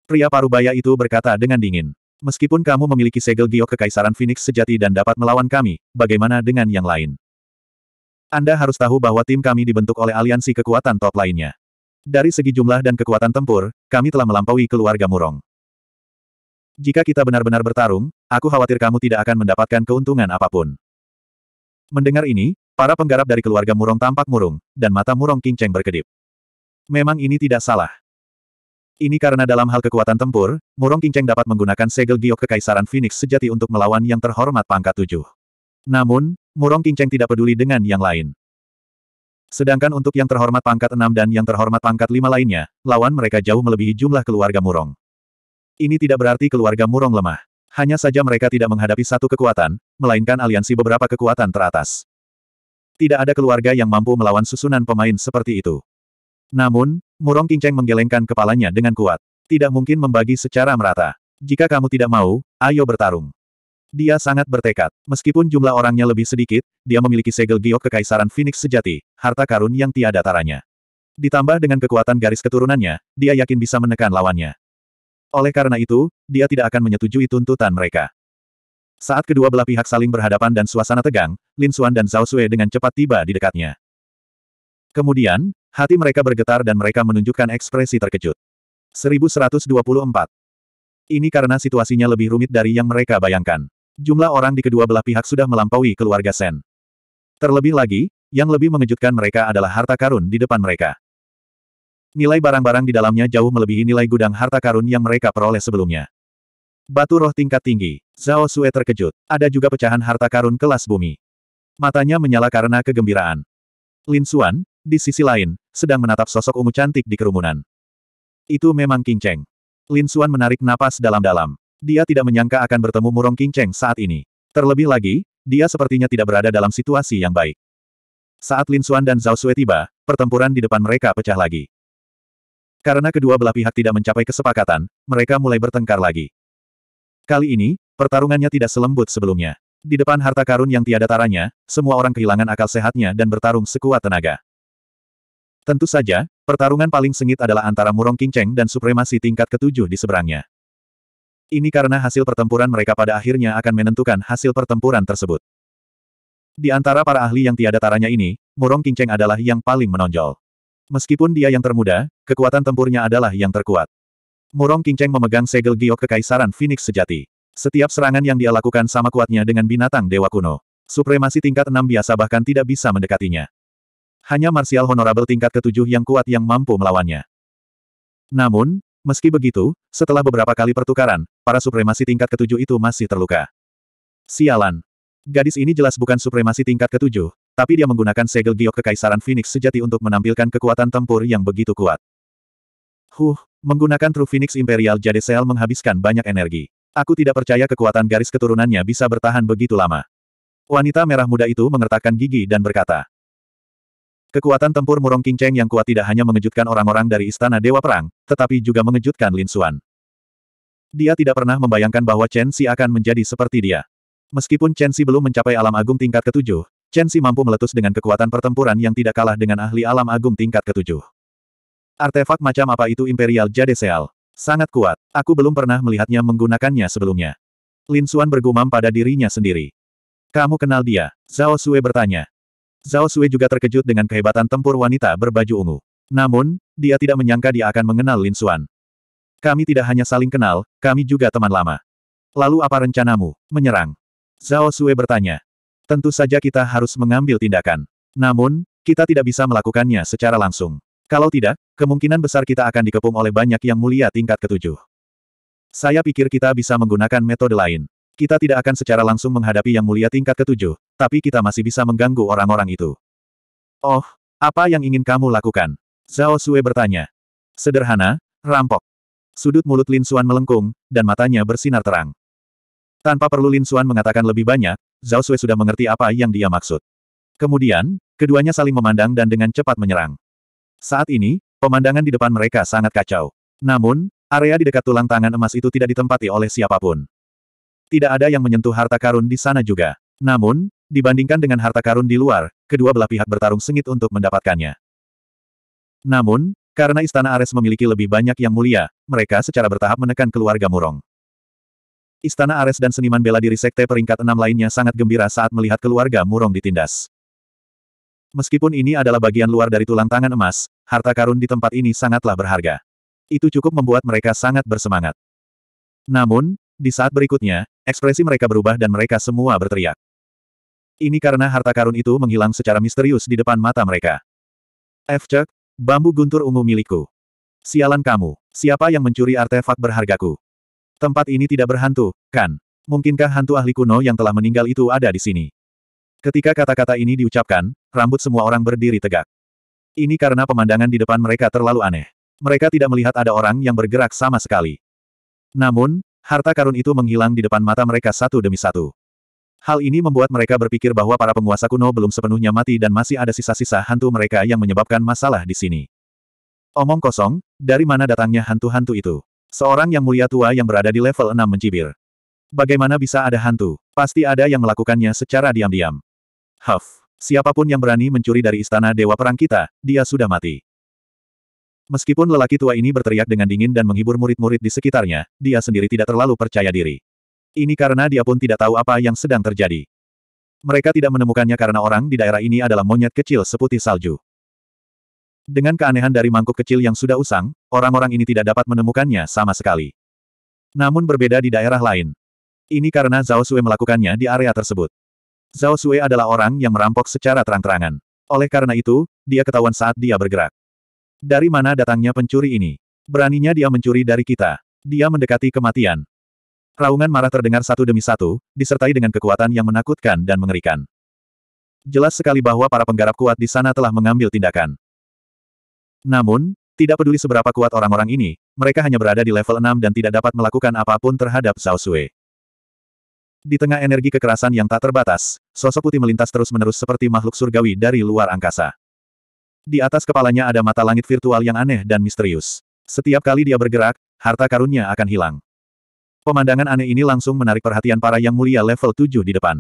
Pria parubaya itu berkata dengan dingin. Meskipun kamu memiliki segel giok kekaisaran Phoenix sejati dan dapat melawan kami, bagaimana dengan yang lain? Anda harus tahu bahwa tim kami dibentuk oleh aliansi kekuatan top lainnya. Dari segi jumlah dan kekuatan tempur, kami telah melampaui keluarga Murong. Jika kita benar-benar bertarung, aku khawatir kamu tidak akan mendapatkan keuntungan apapun. Mendengar ini, para penggarap dari keluarga Murong tampak murung, dan mata Murong kinceng berkedip. Memang ini tidak salah. Ini karena dalam hal kekuatan tempur, Murong Kingcheng dapat menggunakan segel giok kekaisaran Phoenix sejati untuk melawan yang terhormat pangkat tujuh. Namun, Murong Kingcheng tidak peduli dengan yang lain. Sedangkan untuk yang terhormat pangkat enam dan yang terhormat pangkat lima lainnya, lawan mereka jauh melebihi jumlah keluarga Murong. Ini tidak berarti keluarga Murong lemah. Hanya saja mereka tidak menghadapi satu kekuatan, melainkan aliansi beberapa kekuatan teratas. Tidak ada keluarga yang mampu melawan susunan pemain seperti itu. Namun, Murong King menggelengkan kepalanya dengan kuat. Tidak mungkin membagi secara merata. Jika kamu tidak mau, ayo bertarung. Dia sangat bertekad. Meskipun jumlah orangnya lebih sedikit, dia memiliki segel giok kekaisaran Phoenix sejati, harta karun yang tiada taranya. Ditambah dengan kekuatan garis keturunannya, dia yakin bisa menekan lawannya. Oleh karena itu, dia tidak akan menyetujui tuntutan mereka. Saat kedua belah pihak saling berhadapan dan suasana tegang, Lin Xuan dan Zhao Sui dengan cepat tiba di dekatnya. Kemudian, Hati mereka bergetar dan mereka menunjukkan ekspresi terkejut. 1124. Ini karena situasinya lebih rumit dari yang mereka bayangkan. Jumlah orang di kedua belah pihak sudah melampaui keluarga Sen. Terlebih lagi, yang lebih mengejutkan mereka adalah harta karun di depan mereka. Nilai barang-barang di dalamnya jauh melebihi nilai gudang harta karun yang mereka peroleh sebelumnya. Batu roh tingkat tinggi. Zhao Sue terkejut. Ada juga pecahan harta karun kelas bumi. Matanya menyala karena kegembiraan. Lin Xuan, di sisi lain, sedang menatap sosok ungu cantik di kerumunan. Itu memang King Cheng. Lin Xuan menarik napas dalam-dalam. Dia tidak menyangka akan bertemu Murong King Cheng saat ini. Terlebih lagi, dia sepertinya tidak berada dalam situasi yang baik. Saat Lin Xuan dan Zhao Sui tiba, pertempuran di depan mereka pecah lagi. Karena kedua belah pihak tidak mencapai kesepakatan, mereka mulai bertengkar lagi. Kali ini, pertarungannya tidak selembut sebelumnya. Di depan harta karun yang tiada taranya, semua orang kehilangan akal sehatnya dan bertarung sekuat tenaga. Tentu saja, pertarungan paling sengit adalah antara Murong Qingcheng dan supremasi tingkat ketujuh di seberangnya. Ini karena hasil pertempuran mereka pada akhirnya akan menentukan hasil pertempuran tersebut. Di antara para ahli yang tiada taranya ini, Murong Qingcheng adalah yang paling menonjol. Meskipun dia yang termuda, kekuatan tempurnya adalah yang terkuat. Murong Qingcheng memegang segel giok kekaisaran Phoenix sejati. Setiap serangan yang dia lakukan sama kuatnya dengan binatang dewa kuno. Supremasi tingkat 6 biasa bahkan tidak bisa mendekatinya. Hanya Marsial Honorable tingkat ketujuh yang kuat yang mampu melawannya. Namun, meski begitu, setelah beberapa kali pertukaran, para supremasi tingkat ketujuh itu masih terluka. Sialan. Gadis ini jelas bukan supremasi tingkat ketujuh, tapi dia menggunakan segel giok kekaisaran Phoenix sejati untuk menampilkan kekuatan tempur yang begitu kuat. Huh, menggunakan True Phoenix Imperial Jade Cell menghabiskan banyak energi. Aku tidak percaya kekuatan garis keturunannya bisa bertahan begitu lama. Wanita merah muda itu mengertakkan gigi dan berkata, Kekuatan tempur Murong Qingcheng yang kuat tidak hanya mengejutkan orang-orang dari Istana Dewa Perang, tetapi juga mengejutkan Lin Xuan. Dia tidak pernah membayangkan bahwa Chen Xi akan menjadi seperti dia. Meskipun Chen Xi belum mencapai alam agung tingkat ketujuh, Chen Xi mampu meletus dengan kekuatan pertempuran yang tidak kalah dengan ahli alam agung tingkat ketujuh. Artefak macam apa itu Imperial Jade Seal? Sangat kuat. Aku belum pernah melihatnya menggunakannya sebelumnya. Lin Xuan bergumam pada dirinya sendiri. Kamu kenal dia? Zhao Sue bertanya. Zhao Sui juga terkejut dengan kehebatan tempur wanita berbaju ungu. Namun, dia tidak menyangka dia akan mengenal Lin Xuan. Kami tidak hanya saling kenal, kami juga teman lama. Lalu apa rencanamu? Menyerang. Zhao Sui bertanya. Tentu saja kita harus mengambil tindakan. Namun, kita tidak bisa melakukannya secara langsung. Kalau tidak, kemungkinan besar kita akan dikepung oleh banyak yang mulia tingkat ketujuh. Saya pikir kita bisa menggunakan metode lain. Kita tidak akan secara langsung menghadapi yang mulia tingkat ketujuh, tapi kita masih bisa mengganggu orang-orang itu. Oh, apa yang ingin kamu lakukan? Zhao Sue bertanya. Sederhana, rampok. Sudut mulut Lin Xuan melengkung, dan matanya bersinar terang. Tanpa perlu Lin Xuan mengatakan lebih banyak, Zhao Sue sudah mengerti apa yang dia maksud. Kemudian, keduanya saling memandang dan dengan cepat menyerang. Saat ini, pemandangan di depan mereka sangat kacau. Namun, area di dekat tulang tangan emas itu tidak ditempati oleh siapapun. Tidak ada yang menyentuh harta karun di sana juga. Namun, dibandingkan dengan harta karun di luar, kedua belah pihak bertarung sengit untuk mendapatkannya. Namun, karena Istana Ares memiliki lebih banyak yang mulia, mereka secara bertahap menekan keluarga Murong. Istana Ares dan seniman bela diri Sekte peringkat enam lainnya sangat gembira saat melihat keluarga Murong ditindas. Meskipun ini adalah bagian luar dari tulang tangan emas, harta karun di tempat ini sangatlah berharga. Itu cukup membuat mereka sangat bersemangat. Namun, di saat berikutnya, ekspresi mereka berubah dan mereka semua berteriak. Ini karena harta karun itu menghilang secara misterius di depan mata mereka. Efcek, bambu guntur ungu milikku. Sialan kamu, siapa yang mencuri artefak berhargaku? Tempat ini tidak berhantu, kan? Mungkinkah hantu ahli kuno yang telah meninggal itu ada di sini? Ketika kata-kata ini diucapkan, rambut semua orang berdiri tegak. Ini karena pemandangan di depan mereka terlalu aneh. Mereka tidak melihat ada orang yang bergerak sama sekali. Namun, Harta karun itu menghilang di depan mata mereka satu demi satu. Hal ini membuat mereka berpikir bahwa para penguasa kuno belum sepenuhnya mati dan masih ada sisa-sisa hantu mereka yang menyebabkan masalah di sini. Omong kosong, dari mana datangnya hantu-hantu itu? Seorang yang mulia tua yang berada di level 6 mencibir. Bagaimana bisa ada hantu? Pasti ada yang melakukannya secara diam-diam. Huff, siapapun yang berani mencuri dari istana Dewa Perang kita, dia sudah mati. Meskipun lelaki tua ini berteriak dengan dingin dan menghibur murid-murid di sekitarnya, dia sendiri tidak terlalu percaya diri. Ini karena dia pun tidak tahu apa yang sedang terjadi. Mereka tidak menemukannya karena orang di daerah ini adalah monyet kecil seputih salju. Dengan keanehan dari mangkuk kecil yang sudah usang, orang-orang ini tidak dapat menemukannya sama sekali. Namun berbeda di daerah lain. Ini karena Zhao Sui melakukannya di area tersebut. Zhao Sui adalah orang yang merampok secara terang-terangan. Oleh karena itu, dia ketahuan saat dia bergerak. Dari mana datangnya pencuri ini? Beraninya dia mencuri dari kita. Dia mendekati kematian. Raungan marah terdengar satu demi satu, disertai dengan kekuatan yang menakutkan dan mengerikan. Jelas sekali bahwa para penggarap kuat di sana telah mengambil tindakan. Namun, tidak peduli seberapa kuat orang-orang ini, mereka hanya berada di level 6 dan tidak dapat melakukan apapun terhadap Zhao Sui. Di tengah energi kekerasan yang tak terbatas, sosok putih melintas terus-menerus seperti makhluk surgawi dari luar angkasa. Di atas kepalanya ada mata langit virtual yang aneh dan misterius. Setiap kali dia bergerak, harta karunnya akan hilang. Pemandangan aneh ini langsung menarik perhatian para yang mulia level 7 di depan.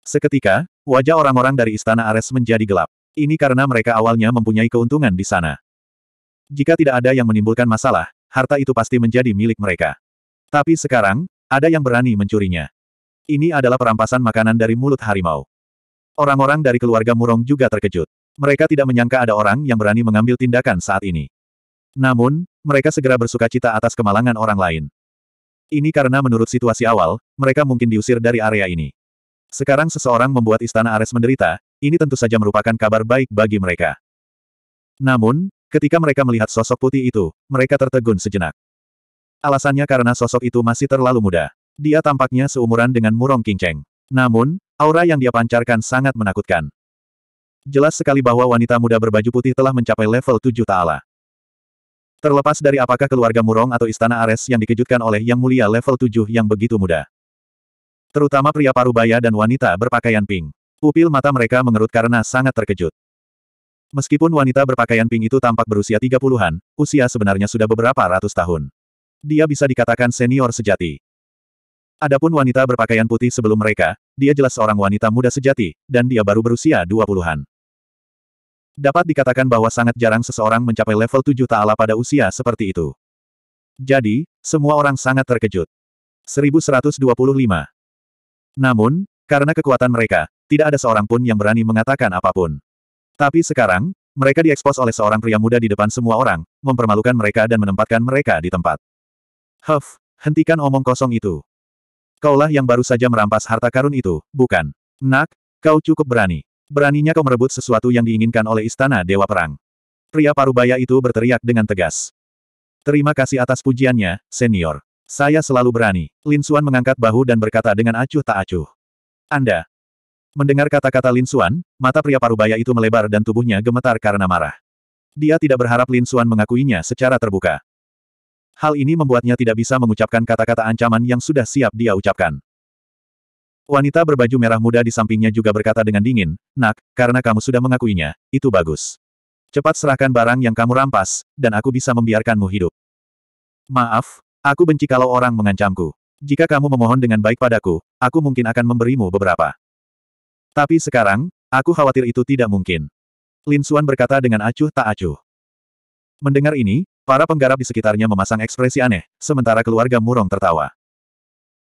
Seketika, wajah orang-orang dari Istana Ares menjadi gelap. Ini karena mereka awalnya mempunyai keuntungan di sana. Jika tidak ada yang menimbulkan masalah, harta itu pasti menjadi milik mereka. Tapi sekarang, ada yang berani mencurinya. Ini adalah perampasan makanan dari mulut harimau. Orang-orang dari keluarga Murong juga terkejut. Mereka tidak menyangka ada orang yang berani mengambil tindakan saat ini. Namun, mereka segera bersuka cita atas kemalangan orang lain. Ini karena menurut situasi awal, mereka mungkin diusir dari area ini. Sekarang seseorang membuat istana Ares menderita, ini tentu saja merupakan kabar baik bagi mereka. Namun, ketika mereka melihat sosok putih itu, mereka tertegun sejenak. Alasannya karena sosok itu masih terlalu muda. Dia tampaknya seumuran dengan Murong Kinceng. Namun, aura yang dia pancarkan sangat menakutkan. Jelas sekali bahwa wanita muda berbaju putih telah mencapai level tujuh Ta'ala. Terlepas dari apakah keluarga Murong atau Istana Ares yang dikejutkan oleh Yang Mulia level tujuh yang begitu muda. Terutama pria parubaya dan wanita berpakaian pink. Pupil mata mereka mengerut karena sangat terkejut. Meskipun wanita berpakaian pink itu tampak berusia 30-an, usia sebenarnya sudah beberapa ratus tahun. Dia bisa dikatakan senior sejati. Adapun wanita berpakaian putih sebelum mereka, dia jelas seorang wanita muda sejati, dan dia baru berusia 20-an. Dapat dikatakan bahwa sangat jarang seseorang mencapai level 7 ta'ala pada usia seperti itu. Jadi, semua orang sangat terkejut. 1125. Namun, karena kekuatan mereka, tidak ada seorang pun yang berani mengatakan apapun. Tapi sekarang, mereka diekspos oleh seorang pria muda di depan semua orang, mempermalukan mereka dan menempatkan mereka di tempat. Huff, hentikan omong kosong itu. Kaulah yang baru saja merampas harta karun itu, bukan? Nak, kau cukup berani. Beraninya kau merebut sesuatu yang diinginkan oleh Istana Dewa Perang. Pria parubaya itu berteriak dengan tegas. Terima kasih atas pujiannya, senior. Saya selalu berani. Lin Suan mengangkat bahu dan berkata dengan acuh tak acuh. Anda. Mendengar kata-kata Lin Suan, mata pria parubaya itu melebar dan tubuhnya gemetar karena marah. Dia tidak berharap Lin Suan mengakuinya secara terbuka. Hal ini membuatnya tidak bisa mengucapkan kata-kata ancaman yang sudah siap dia ucapkan. Wanita berbaju merah muda di sampingnya juga berkata dengan dingin, Nak, karena kamu sudah mengakuinya, itu bagus. Cepat serahkan barang yang kamu rampas, dan aku bisa membiarkanmu hidup. Maaf, aku benci kalau orang mengancamku. Jika kamu memohon dengan baik padaku, aku mungkin akan memberimu beberapa. Tapi sekarang, aku khawatir itu tidak mungkin. Lin Suan berkata dengan acuh tak acuh. Mendengar ini, para penggarap di sekitarnya memasang ekspresi aneh, sementara keluarga Murong tertawa.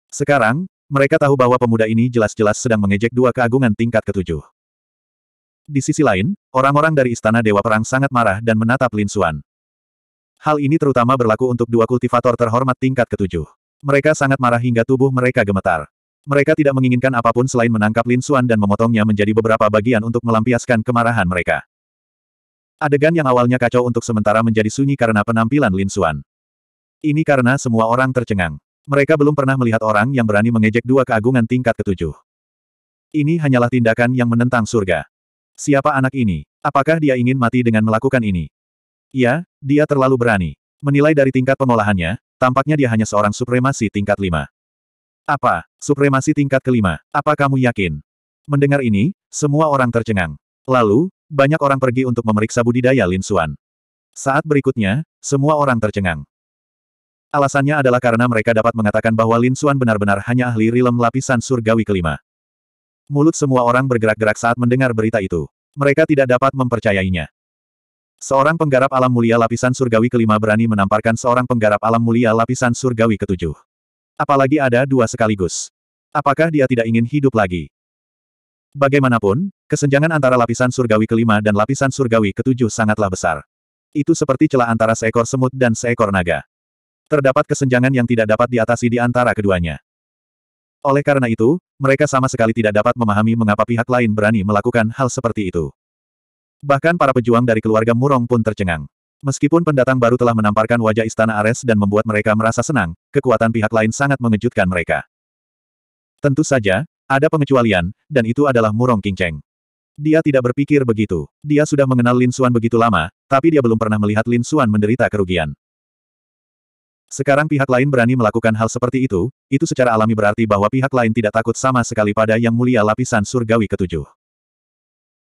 Sekarang, mereka tahu bahwa pemuda ini jelas-jelas sedang mengejek dua keagungan tingkat ketujuh. Di sisi lain, orang-orang dari Istana Dewa Perang sangat marah dan menatap Lin Xuan. Hal ini terutama berlaku untuk dua kultivator terhormat tingkat ketujuh. Mereka sangat marah hingga tubuh mereka gemetar. Mereka tidak menginginkan apapun selain menangkap Lin Xuan dan memotongnya menjadi beberapa bagian untuk melampiaskan kemarahan mereka. Adegan yang awalnya kacau untuk sementara menjadi sunyi karena penampilan Lin Xuan. Ini karena semua orang tercengang. Mereka belum pernah melihat orang yang berani mengejek dua keagungan tingkat ketujuh. Ini hanyalah tindakan yang menentang surga. Siapa anak ini? Apakah dia ingin mati dengan melakukan ini? Ya, dia terlalu berani. Menilai dari tingkat pengolahannya, tampaknya dia hanya seorang supremasi tingkat lima. Apa? Supremasi tingkat kelima. Apa kamu yakin? Mendengar ini, semua orang tercengang. Lalu, banyak orang pergi untuk memeriksa budidaya Lin Suan. Saat berikutnya, semua orang tercengang. Alasannya adalah karena mereka dapat mengatakan bahwa Lin Xuan benar-benar hanya ahli rilem lapisan surgawi kelima. Mulut semua orang bergerak-gerak saat mendengar berita itu. Mereka tidak dapat mempercayainya. Seorang penggarap alam mulia lapisan surgawi kelima berani menamparkan seorang penggarap alam mulia lapisan surgawi ketujuh. Apalagi ada dua sekaligus. Apakah dia tidak ingin hidup lagi? Bagaimanapun, kesenjangan antara lapisan surgawi kelima dan lapisan surgawi ketujuh sangatlah besar. Itu seperti celah antara seekor semut dan seekor naga terdapat kesenjangan yang tidak dapat diatasi di antara keduanya. Oleh karena itu, mereka sama sekali tidak dapat memahami mengapa pihak lain berani melakukan hal seperti itu. Bahkan para pejuang dari keluarga Murong pun tercengang. Meskipun pendatang baru telah menamparkan wajah istana Ares dan membuat mereka merasa senang, kekuatan pihak lain sangat mengejutkan mereka. Tentu saja, ada pengecualian, dan itu adalah Murong Kingceng. Dia tidak berpikir begitu. Dia sudah mengenal Lin Xuan begitu lama, tapi dia belum pernah melihat Lin Xuan menderita kerugian. Sekarang pihak lain berani melakukan hal seperti itu, itu secara alami berarti bahwa pihak lain tidak takut sama sekali pada yang mulia lapisan surgawi ketujuh.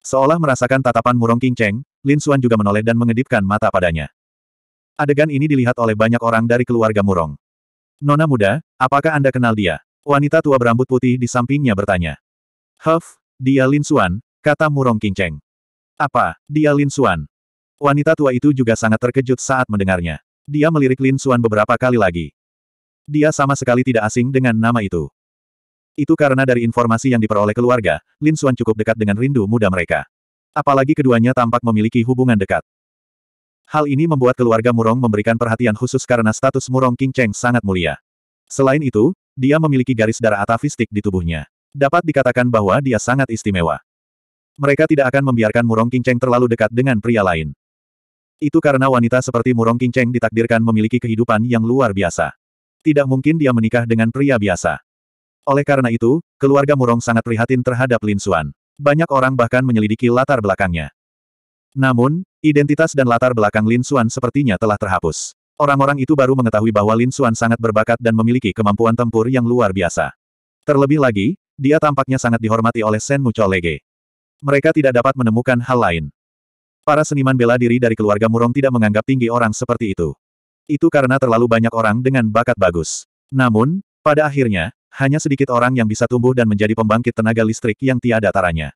Seolah merasakan tatapan Murong King Cheng, Lin Xuan juga menoleh dan mengedipkan mata padanya. Adegan ini dilihat oleh banyak orang dari keluarga Murong. Nona muda, apakah Anda kenal dia? Wanita tua berambut putih di sampingnya bertanya. Huff, dia Lin Xuan, kata Murong King Cheng. Apa, dia Lin Xuan? Wanita tua itu juga sangat terkejut saat mendengarnya. Dia melirik Lin Xuan beberapa kali lagi. Dia sama sekali tidak asing dengan nama itu. Itu karena dari informasi yang diperoleh keluarga, Lin Xuan cukup dekat dengan rindu muda mereka. Apalagi keduanya tampak memiliki hubungan dekat. Hal ini membuat keluarga Murong memberikan perhatian khusus karena status Murong King Cheng sangat mulia. Selain itu, dia memiliki garis darah atavistik di tubuhnya. Dapat dikatakan bahwa dia sangat istimewa. Mereka tidak akan membiarkan Murong King Cheng terlalu dekat dengan pria lain. Itu karena wanita seperti Murong Qingcheng ditakdirkan memiliki kehidupan yang luar biasa. Tidak mungkin dia menikah dengan pria biasa. Oleh karena itu, keluarga Murong sangat prihatin terhadap Lin Xuan. Banyak orang bahkan menyelidiki latar belakangnya. Namun, identitas dan latar belakang Lin Xuan sepertinya telah terhapus. Orang-orang itu baru mengetahui bahwa Lin Xuan sangat berbakat dan memiliki kemampuan tempur yang luar biasa. Terlebih lagi, dia tampaknya sangat dihormati oleh Sen Lege. Mereka tidak dapat menemukan hal lain. Para seniman bela diri dari keluarga Murong tidak menganggap tinggi orang seperti itu. Itu karena terlalu banyak orang dengan bakat bagus. Namun, pada akhirnya, hanya sedikit orang yang bisa tumbuh dan menjadi pembangkit tenaga listrik yang tiada taranya.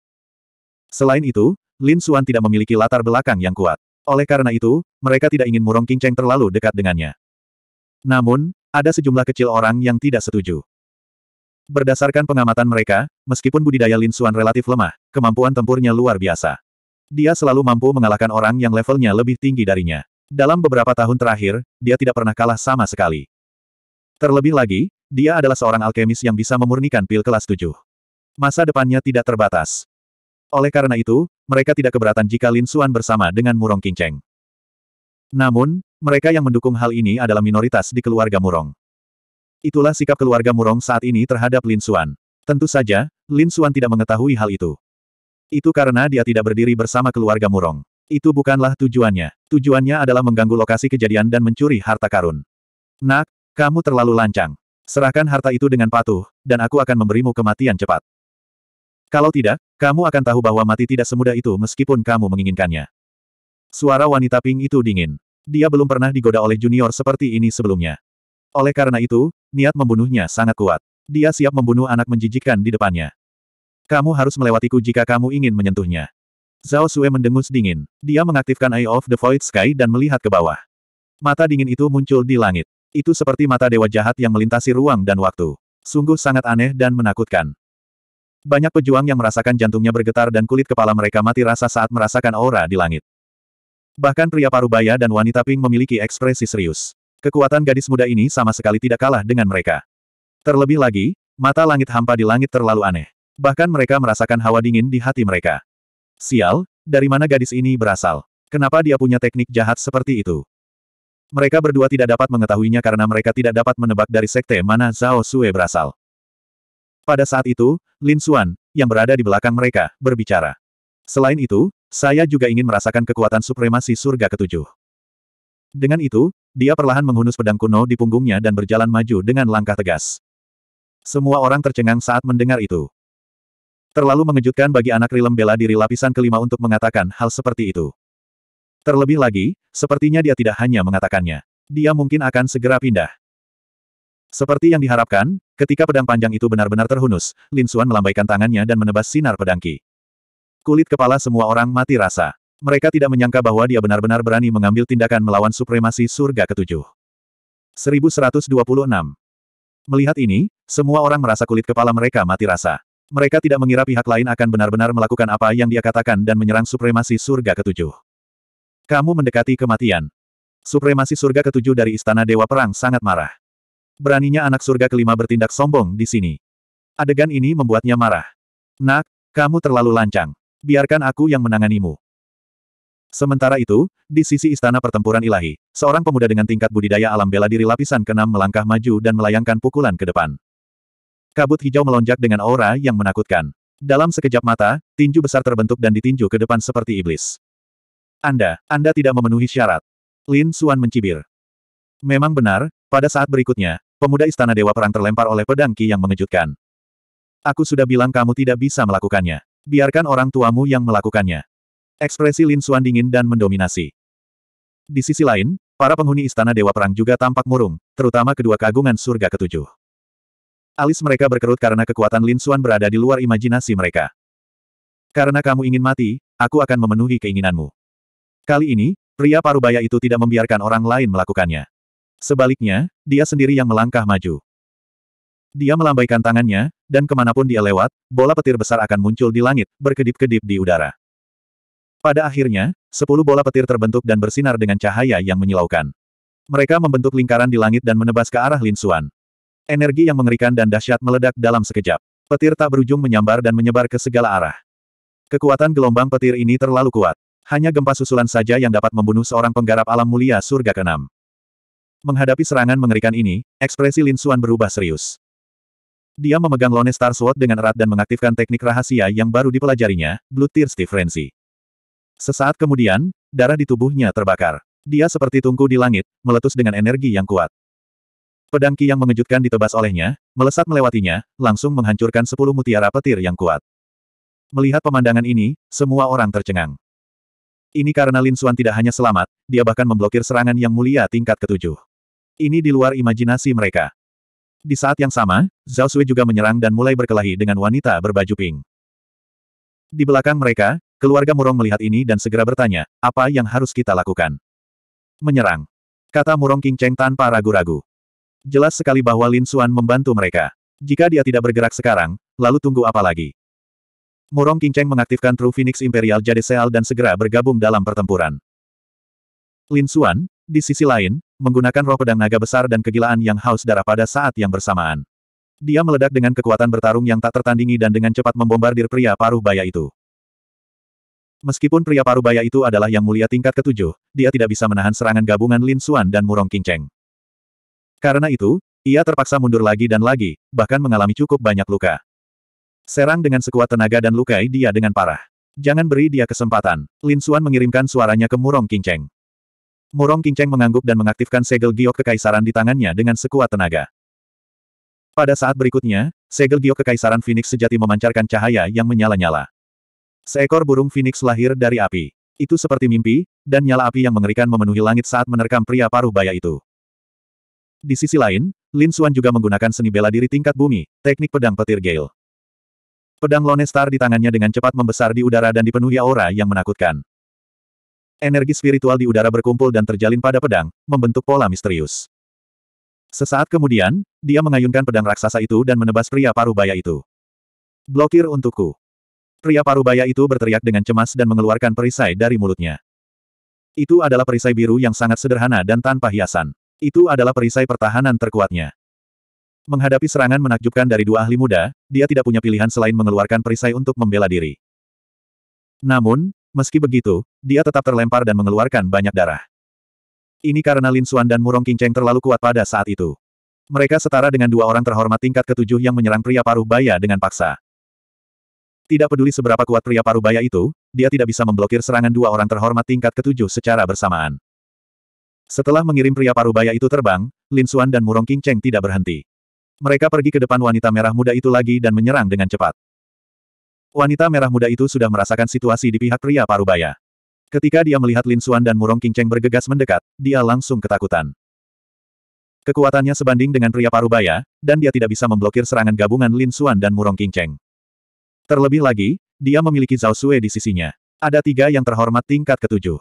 Selain itu, Lin Xuan tidak memiliki latar belakang yang kuat. Oleh karena itu, mereka tidak ingin Murong Qingcheng terlalu dekat dengannya. Namun, ada sejumlah kecil orang yang tidak setuju. Berdasarkan pengamatan mereka, meskipun budidaya Lin Xuan relatif lemah, kemampuan tempurnya luar biasa. Dia selalu mampu mengalahkan orang yang levelnya lebih tinggi darinya. Dalam beberapa tahun terakhir, dia tidak pernah kalah sama sekali. Terlebih lagi, dia adalah seorang alkemis yang bisa memurnikan pil kelas 7. Masa depannya tidak terbatas. Oleh karena itu, mereka tidak keberatan jika Lin Suan bersama dengan Murong Kinceng. Namun, mereka yang mendukung hal ini adalah minoritas di keluarga Murong. Itulah sikap keluarga Murong saat ini terhadap Lin Suan. Tentu saja, Lin Suan tidak mengetahui hal itu. Itu karena dia tidak berdiri bersama keluarga Murong. Itu bukanlah tujuannya. Tujuannya adalah mengganggu lokasi kejadian dan mencuri harta karun. Nak, kamu terlalu lancang. Serahkan harta itu dengan patuh, dan aku akan memberimu kematian cepat. Kalau tidak, kamu akan tahu bahwa mati tidak semudah itu meskipun kamu menginginkannya. Suara wanita pink itu dingin. Dia belum pernah digoda oleh junior seperti ini sebelumnya. Oleh karena itu, niat membunuhnya sangat kuat. Dia siap membunuh anak menjijikan di depannya. Kamu harus melewatiku jika kamu ingin menyentuhnya. Zhao Sue mendengus dingin. Dia mengaktifkan Eye of the Void Sky dan melihat ke bawah. Mata dingin itu muncul di langit. Itu seperti mata dewa jahat yang melintasi ruang dan waktu. Sungguh sangat aneh dan menakutkan. Banyak pejuang yang merasakan jantungnya bergetar dan kulit kepala mereka mati rasa saat merasakan aura di langit. Bahkan pria parubaya dan wanita pink memiliki ekspresi serius. Kekuatan gadis muda ini sama sekali tidak kalah dengan mereka. Terlebih lagi, mata langit hampa di langit terlalu aneh. Bahkan mereka merasakan hawa dingin di hati mereka. Sial, dari mana gadis ini berasal? Kenapa dia punya teknik jahat seperti itu? Mereka berdua tidak dapat mengetahuinya karena mereka tidak dapat menebak dari sekte mana Zhao Sue berasal. Pada saat itu, Lin Xuan, yang berada di belakang mereka, berbicara. Selain itu, saya juga ingin merasakan kekuatan supremasi surga ketujuh. Dengan itu, dia perlahan menghunus pedang kuno di punggungnya dan berjalan maju dengan langkah tegas. Semua orang tercengang saat mendengar itu. Terlalu mengejutkan bagi anak rilem bela diri lapisan kelima untuk mengatakan hal seperti itu. Terlebih lagi, sepertinya dia tidak hanya mengatakannya. Dia mungkin akan segera pindah. Seperti yang diharapkan, ketika pedang panjang itu benar-benar terhunus, Lin Suan melambaikan tangannya dan menebas sinar pedang Ki. Kulit kepala semua orang mati rasa. Mereka tidak menyangka bahwa dia benar-benar berani mengambil tindakan melawan supremasi surga ketujuh. 1126 Melihat ini, semua orang merasa kulit kepala mereka mati rasa. Mereka tidak mengira pihak lain akan benar-benar melakukan apa yang dia katakan dan menyerang supremasi surga ketujuh. Kamu mendekati kematian. Supremasi surga ketujuh dari Istana Dewa Perang sangat marah. Beraninya anak surga kelima bertindak sombong di sini. Adegan ini membuatnya marah. Nak, kamu terlalu lancang. Biarkan aku yang menanganimu. Sementara itu, di sisi istana pertempuran ilahi, seorang pemuda dengan tingkat budidaya alam bela diri lapisan keenam melangkah maju dan melayangkan pukulan ke depan. Kabut hijau melonjak dengan aura yang menakutkan. Dalam sekejap mata, tinju besar terbentuk dan ditinju ke depan seperti iblis. Anda, Anda tidak memenuhi syarat. Lin Suan mencibir. Memang benar, pada saat berikutnya, pemuda Istana Dewa Perang terlempar oleh pedang Ki yang mengejutkan. Aku sudah bilang kamu tidak bisa melakukannya. Biarkan orang tuamu yang melakukannya. Ekspresi Lin Suan dingin dan mendominasi. Di sisi lain, para penghuni Istana Dewa Perang juga tampak murung, terutama kedua kagungan surga ketujuh. Alis mereka berkerut karena kekuatan Lin Xuan berada di luar imajinasi mereka. Karena kamu ingin mati, aku akan memenuhi keinginanmu. Kali ini, pria parubaya itu tidak membiarkan orang lain melakukannya. Sebaliknya, dia sendiri yang melangkah maju. Dia melambaikan tangannya, dan kemanapun dia lewat, bola petir besar akan muncul di langit, berkedip-kedip di udara. Pada akhirnya, sepuluh bola petir terbentuk dan bersinar dengan cahaya yang menyilaukan. Mereka membentuk lingkaran di langit dan menebas ke arah Lin Xuan. Energi yang mengerikan dan dahsyat meledak dalam sekejap. Petir tak berujung menyambar dan menyebar ke segala arah. Kekuatan gelombang petir ini terlalu kuat. Hanya gempa susulan saja yang dapat membunuh seorang penggarap alam mulia surga keenam. Menghadapi serangan mengerikan ini, ekspresi Lin Xuan berubah serius. Dia memegang Lone Star Sword dengan erat dan mengaktifkan teknik rahasia yang baru dipelajarinya, Blue Tears Frenzy. Sesaat kemudian, darah di tubuhnya terbakar. Dia seperti tungku di langit, meletus dengan energi yang kuat. Pedang Ki yang mengejutkan ditebas olehnya, melesat melewatinya, langsung menghancurkan sepuluh mutiara petir yang kuat. Melihat pemandangan ini, semua orang tercengang. Ini karena Lin Xuan tidak hanya selamat, dia bahkan memblokir serangan yang mulia tingkat ketujuh. Ini di luar imajinasi mereka. Di saat yang sama, Zhao Sui juga menyerang dan mulai berkelahi dengan wanita berbaju pink. Di belakang mereka, keluarga Murong melihat ini dan segera bertanya, apa yang harus kita lakukan? Menyerang. Kata Murong King Cheng tanpa ragu-ragu. Jelas sekali bahwa Lin Xuan membantu mereka. Jika dia tidak bergerak sekarang, lalu tunggu apa lagi? Murong King mengaktifkan True Phoenix Imperial Jade Seal dan segera bergabung dalam pertempuran. Lin Xuan, di sisi lain, menggunakan roh pedang naga besar dan kegilaan yang haus darah pada saat yang bersamaan. Dia meledak dengan kekuatan bertarung yang tak tertandingi dan dengan cepat membombardir pria paruh baya itu. Meskipun pria paruh baya itu adalah yang mulia tingkat ketujuh, dia tidak bisa menahan serangan gabungan Lin Xuan dan Murong King Cheng. Karena itu, ia terpaksa mundur lagi dan lagi, bahkan mengalami cukup banyak luka. Serang dengan sekuat tenaga dan lukai dia dengan parah. Jangan beri dia kesempatan. Lin Xuan mengirimkan suaranya ke Murong Kinceng. Murong Kinceng mengangguk dan mengaktifkan segel giok kekaisaran di tangannya dengan sekuat tenaga. Pada saat berikutnya, segel giok kekaisaran Phoenix sejati memancarkan cahaya yang menyala-nyala. Seekor burung Phoenix lahir dari api. Itu seperti mimpi, dan nyala api yang mengerikan memenuhi langit saat menerkam pria paruh baya itu. Di sisi lain, Lin Xuan juga menggunakan seni bela diri tingkat bumi, teknik pedang petir Gale. Pedang Lone Star di tangannya dengan cepat membesar di udara dan dipenuhi aura yang menakutkan. Energi spiritual di udara berkumpul dan terjalin pada pedang, membentuk pola misterius. Sesaat kemudian, dia mengayunkan pedang raksasa itu dan menebas pria parubaya itu. Blokir untukku. Pria parubaya itu berteriak dengan cemas dan mengeluarkan perisai dari mulutnya. Itu adalah perisai biru yang sangat sederhana dan tanpa hiasan. Itu adalah perisai pertahanan terkuatnya. Menghadapi serangan menakjubkan dari dua ahli muda, dia tidak punya pilihan selain mengeluarkan perisai untuk membela diri. Namun, meski begitu, dia tetap terlempar dan mengeluarkan banyak darah. Ini karena Lin Xuan dan Murong Qingcheng terlalu kuat pada saat itu. Mereka setara dengan dua orang terhormat tingkat ketujuh yang menyerang pria paruh baya dengan paksa. Tidak peduli seberapa kuat pria paruh baya itu, dia tidak bisa memblokir serangan dua orang terhormat tingkat ketujuh secara bersamaan. Setelah mengirim pria parubaya itu terbang, Lin Xuan dan Murong King Cheng tidak berhenti. Mereka pergi ke depan wanita merah muda itu lagi dan menyerang dengan cepat. Wanita merah muda itu sudah merasakan situasi di pihak pria parubaya. Ketika dia melihat Lin Xuan dan Murong King Cheng bergegas mendekat, dia langsung ketakutan. Kekuatannya sebanding dengan pria parubaya, dan dia tidak bisa memblokir serangan gabungan Lin Xuan dan Murong King Cheng. Terlebih lagi, dia memiliki Zhao Sui di sisinya. Ada tiga yang terhormat tingkat ketujuh.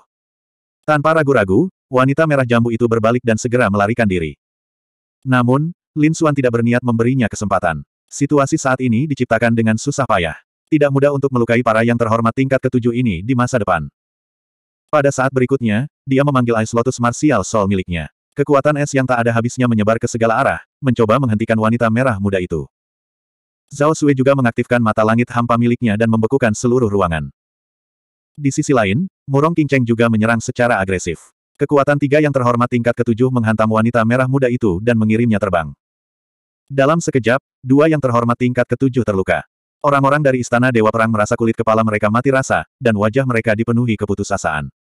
Tanpa ragu-ragu, wanita merah jambu itu berbalik dan segera melarikan diri. Namun, Lin Xuan tidak berniat memberinya kesempatan. Situasi saat ini diciptakan dengan susah payah. Tidak mudah untuk melukai para yang terhormat tingkat ketujuh ini di masa depan. Pada saat berikutnya, dia memanggil Ice Lotus Martial Soul miliknya. Kekuatan es yang tak ada habisnya menyebar ke segala arah, mencoba menghentikan wanita merah muda itu. Zhao Sui juga mengaktifkan mata langit hampa miliknya dan membekukan seluruh ruangan. Di sisi lain, Murong Kinceng juga menyerang secara agresif. Kekuatan tiga yang terhormat tingkat ketujuh menghantam wanita merah muda itu dan mengirimnya terbang. Dalam sekejap, dua yang terhormat tingkat ketujuh terluka. Orang-orang dari Istana Dewa Perang merasa kulit kepala mereka mati rasa, dan wajah mereka dipenuhi keputusasaan.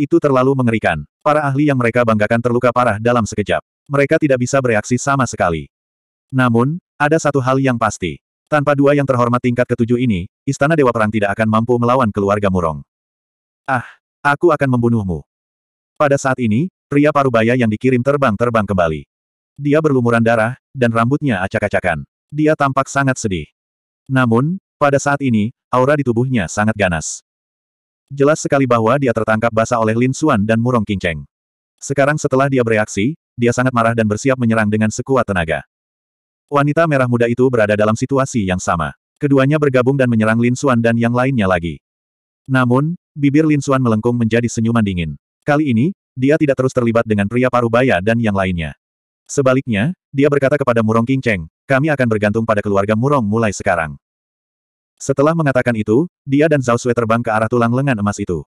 Itu terlalu mengerikan. Para ahli yang mereka banggakan terluka parah dalam sekejap. Mereka tidak bisa bereaksi sama sekali. Namun, ada satu hal yang pasti. Tanpa dua yang terhormat tingkat ketujuh ini, Istana Dewa Perang tidak akan mampu melawan keluarga Murong. Ah, aku akan membunuhmu. Pada saat ini, pria parubaya yang dikirim terbang-terbang kembali. Dia berlumuran darah, dan rambutnya acak-acakan. Dia tampak sangat sedih. Namun, pada saat ini, aura di tubuhnya sangat ganas. Jelas sekali bahwa dia tertangkap basah oleh Lin Xuan dan Murong Kinceng. Sekarang setelah dia bereaksi, dia sangat marah dan bersiap menyerang dengan sekuat tenaga. Wanita merah muda itu berada dalam situasi yang sama. Keduanya bergabung dan menyerang Lin Xuan dan yang lainnya lagi. Namun, bibir Lin Xuan melengkung menjadi senyuman dingin. Kali ini, dia tidak terus terlibat dengan pria parubaya dan yang lainnya. Sebaliknya, dia berkata kepada Murong King Cheng, kami akan bergantung pada keluarga Murong mulai sekarang. Setelah mengatakan itu, dia dan Zhao Sui terbang ke arah tulang lengan emas itu.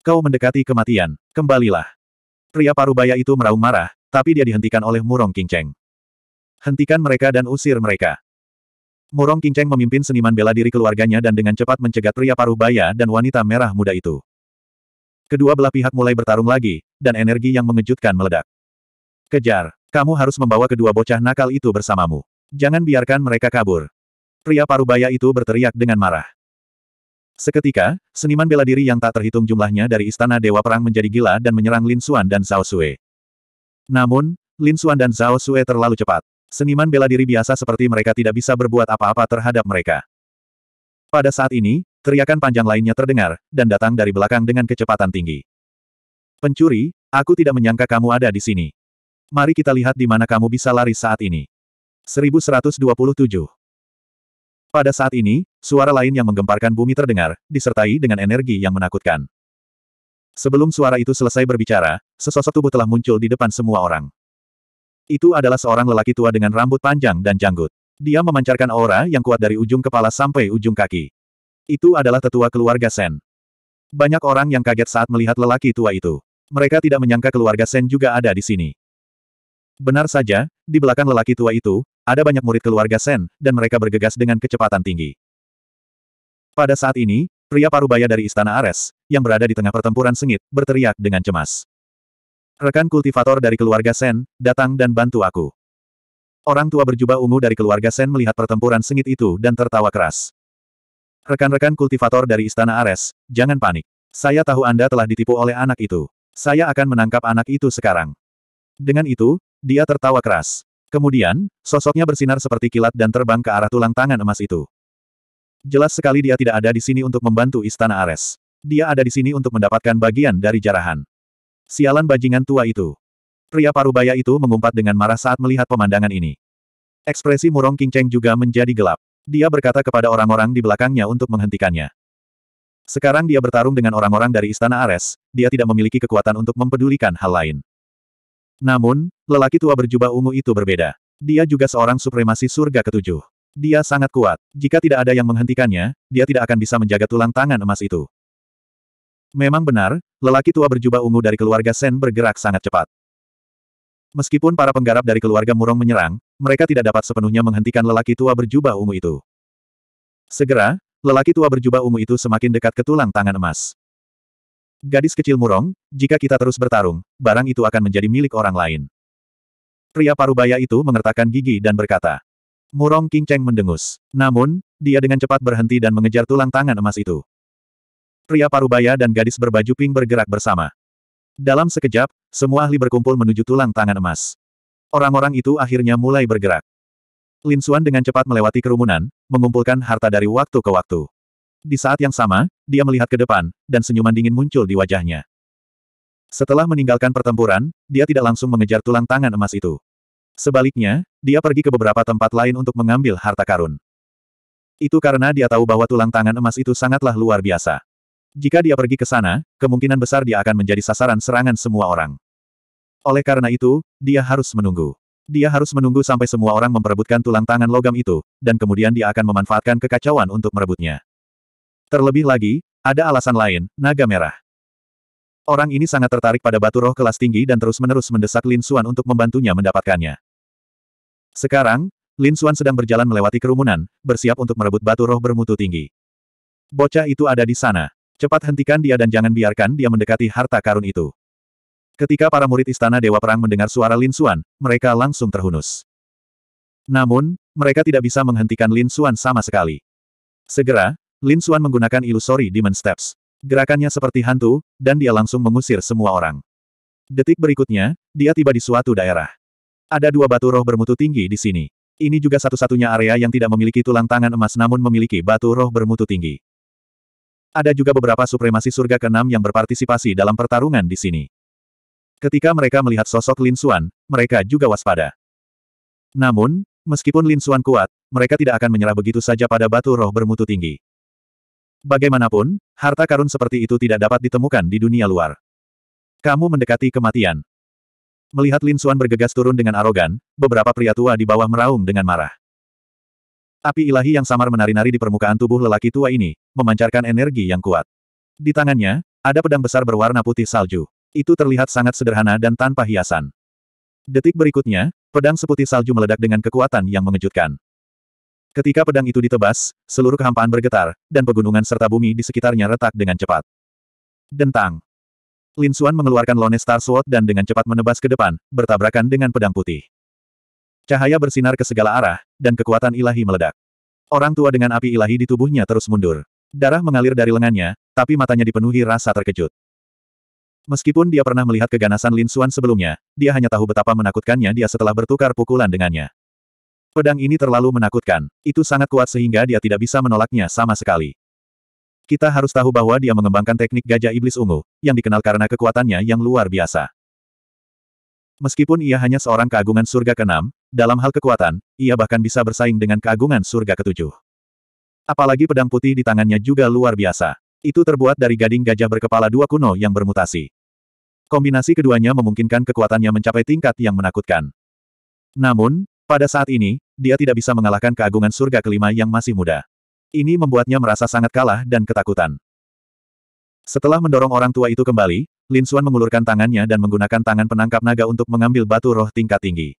Kau mendekati kematian, kembalilah. Pria parubaya itu meraung marah, tapi dia dihentikan oleh Murong King Cheng. Hentikan mereka dan usir mereka. Murong Kinceng memimpin seniman bela diri keluarganya dan dengan cepat mencegat pria paruh baya dan wanita merah muda itu. Kedua belah pihak mulai bertarung lagi, dan energi yang mengejutkan meledak. Kejar, kamu harus membawa kedua bocah nakal itu bersamamu. Jangan biarkan mereka kabur. Pria paruh baya itu berteriak dengan marah. Seketika, seniman bela diri yang tak terhitung jumlahnya dari Istana Dewa Perang menjadi gila dan menyerang Lin Xuan dan Zhao Sui. Namun, Lin Xuan dan Zhao Sui terlalu cepat. Seniman bela diri biasa seperti mereka tidak bisa berbuat apa-apa terhadap mereka. Pada saat ini, teriakan panjang lainnya terdengar, dan datang dari belakang dengan kecepatan tinggi. Pencuri, aku tidak menyangka kamu ada di sini. Mari kita lihat di mana kamu bisa lari saat ini. 1127 Pada saat ini, suara lain yang menggemparkan bumi terdengar, disertai dengan energi yang menakutkan. Sebelum suara itu selesai berbicara, sesosok tubuh telah muncul di depan semua orang. Itu adalah seorang lelaki tua dengan rambut panjang dan janggut. Dia memancarkan aura yang kuat dari ujung kepala sampai ujung kaki. Itu adalah tetua keluarga Sen. Banyak orang yang kaget saat melihat lelaki tua itu. Mereka tidak menyangka keluarga Sen juga ada di sini. Benar saja, di belakang lelaki tua itu, ada banyak murid keluarga Sen, dan mereka bergegas dengan kecepatan tinggi. Pada saat ini, pria parubaya dari Istana Ares, yang berada di tengah pertempuran sengit, berteriak dengan cemas. Rekan kultivator dari keluarga Sen, datang dan bantu aku. Orang tua berjubah ungu dari keluarga Sen melihat pertempuran sengit itu dan tertawa keras. Rekan-rekan kultivator dari Istana Ares, jangan panik. Saya tahu Anda telah ditipu oleh anak itu. Saya akan menangkap anak itu sekarang. Dengan itu, dia tertawa keras. Kemudian, sosoknya bersinar seperti kilat dan terbang ke arah tulang tangan emas itu. Jelas sekali dia tidak ada di sini untuk membantu Istana Ares. Dia ada di sini untuk mendapatkan bagian dari jarahan. Sialan bajingan tua itu. Pria parubaya itu mengumpat dengan marah saat melihat pemandangan ini. Ekspresi murong King juga menjadi gelap. Dia berkata kepada orang-orang di belakangnya untuk menghentikannya. Sekarang dia bertarung dengan orang-orang dari Istana Ares, dia tidak memiliki kekuatan untuk mempedulikan hal lain. Namun, lelaki tua berjubah ungu itu berbeda. Dia juga seorang supremasi surga ketujuh. Dia sangat kuat. Jika tidak ada yang menghentikannya, dia tidak akan bisa menjaga tulang tangan emas itu. Memang benar, lelaki tua berjubah ungu dari keluarga Sen bergerak sangat cepat. Meskipun para penggarap dari keluarga Murong menyerang, mereka tidak dapat sepenuhnya menghentikan lelaki tua berjubah ungu itu. Segera, lelaki tua berjubah ungu itu semakin dekat ke tulang tangan emas. Gadis kecil Murong, jika kita terus bertarung, barang itu akan menjadi milik orang lain. Pria parubaya itu mengertakkan gigi dan berkata. Murong King Cheng mendengus. Namun, dia dengan cepat berhenti dan mengejar tulang tangan emas itu. Pria parubaya dan gadis berbaju pink bergerak bersama. Dalam sekejap, semua ahli berkumpul menuju tulang tangan emas. Orang-orang itu akhirnya mulai bergerak. Lin Xuan dengan cepat melewati kerumunan, mengumpulkan harta dari waktu ke waktu. Di saat yang sama, dia melihat ke depan, dan senyuman dingin muncul di wajahnya. Setelah meninggalkan pertempuran, dia tidak langsung mengejar tulang tangan emas itu. Sebaliknya, dia pergi ke beberapa tempat lain untuk mengambil harta karun. Itu karena dia tahu bahwa tulang tangan emas itu sangatlah luar biasa. Jika dia pergi ke sana, kemungkinan besar dia akan menjadi sasaran serangan semua orang. Oleh karena itu, dia harus menunggu. Dia harus menunggu sampai semua orang memperebutkan tulang tangan logam itu, dan kemudian dia akan memanfaatkan kekacauan untuk merebutnya. Terlebih lagi, ada alasan lain, naga merah. Orang ini sangat tertarik pada batu roh kelas tinggi dan terus-menerus mendesak Lin Xuan untuk membantunya mendapatkannya. Sekarang, Lin Xuan sedang berjalan melewati kerumunan, bersiap untuk merebut batu roh bermutu tinggi. Bocah itu ada di sana. Cepat hentikan dia dan jangan biarkan dia mendekati harta karun itu. Ketika para murid Istana Dewa Perang mendengar suara Lin Xuan, mereka langsung terhunus. Namun, mereka tidak bisa menghentikan Lin Xuan sama sekali. Segera, Lin Xuan menggunakan ilusori Demon Steps. Gerakannya seperti hantu, dan dia langsung mengusir semua orang. Detik berikutnya, dia tiba di suatu daerah. Ada dua batu roh bermutu tinggi di sini. Ini juga satu-satunya area yang tidak memiliki tulang tangan emas namun memiliki batu roh bermutu tinggi. Ada juga beberapa supremasi surga ke-6 yang berpartisipasi dalam pertarungan di sini. Ketika mereka melihat sosok Lin Xuan, mereka juga waspada. Namun, meskipun Lin Xuan kuat, mereka tidak akan menyerah begitu saja pada batu roh bermutu tinggi. Bagaimanapun, harta karun seperti itu tidak dapat ditemukan di dunia luar. Kamu mendekati kematian. Melihat Lin Xuan bergegas turun dengan arogan, beberapa pria tua di bawah meraung dengan marah. Api ilahi yang samar menari-nari di permukaan tubuh lelaki tua ini, memancarkan energi yang kuat. Di tangannya, ada pedang besar berwarna putih salju. Itu terlihat sangat sederhana dan tanpa hiasan. Detik berikutnya, pedang seputih salju meledak dengan kekuatan yang mengejutkan. Ketika pedang itu ditebas, seluruh kehampaan bergetar, dan pegunungan serta bumi di sekitarnya retak dengan cepat. Dentang. Lin Xuan mengeluarkan Lone Star Sword dan dengan cepat menebas ke depan, bertabrakan dengan pedang putih. Cahaya bersinar ke segala arah, dan kekuatan ilahi meledak. Orang tua dengan api ilahi di tubuhnya terus mundur. Darah mengalir dari lengannya, tapi matanya dipenuhi rasa terkejut. Meskipun dia pernah melihat keganasan Lin Xuan sebelumnya, dia hanya tahu betapa menakutkannya dia setelah bertukar pukulan dengannya. Pedang ini terlalu menakutkan, itu sangat kuat sehingga dia tidak bisa menolaknya sama sekali. Kita harus tahu bahwa dia mengembangkan teknik gajah iblis ungu, yang dikenal karena kekuatannya yang luar biasa. Meskipun ia hanya seorang keagungan surga keenam, dalam hal kekuatan, ia bahkan bisa bersaing dengan keagungan surga ketujuh. Apalagi pedang putih di tangannya juga luar biasa. Itu terbuat dari gading gajah berkepala dua kuno yang bermutasi. Kombinasi keduanya memungkinkan kekuatannya mencapai tingkat yang menakutkan. Namun, pada saat ini, dia tidak bisa mengalahkan keagungan surga kelima yang masih muda. Ini membuatnya merasa sangat kalah dan ketakutan. Setelah mendorong orang tua itu kembali, Lin Xuan mengulurkan tangannya dan menggunakan tangan penangkap naga untuk mengambil batu roh tingkat tinggi.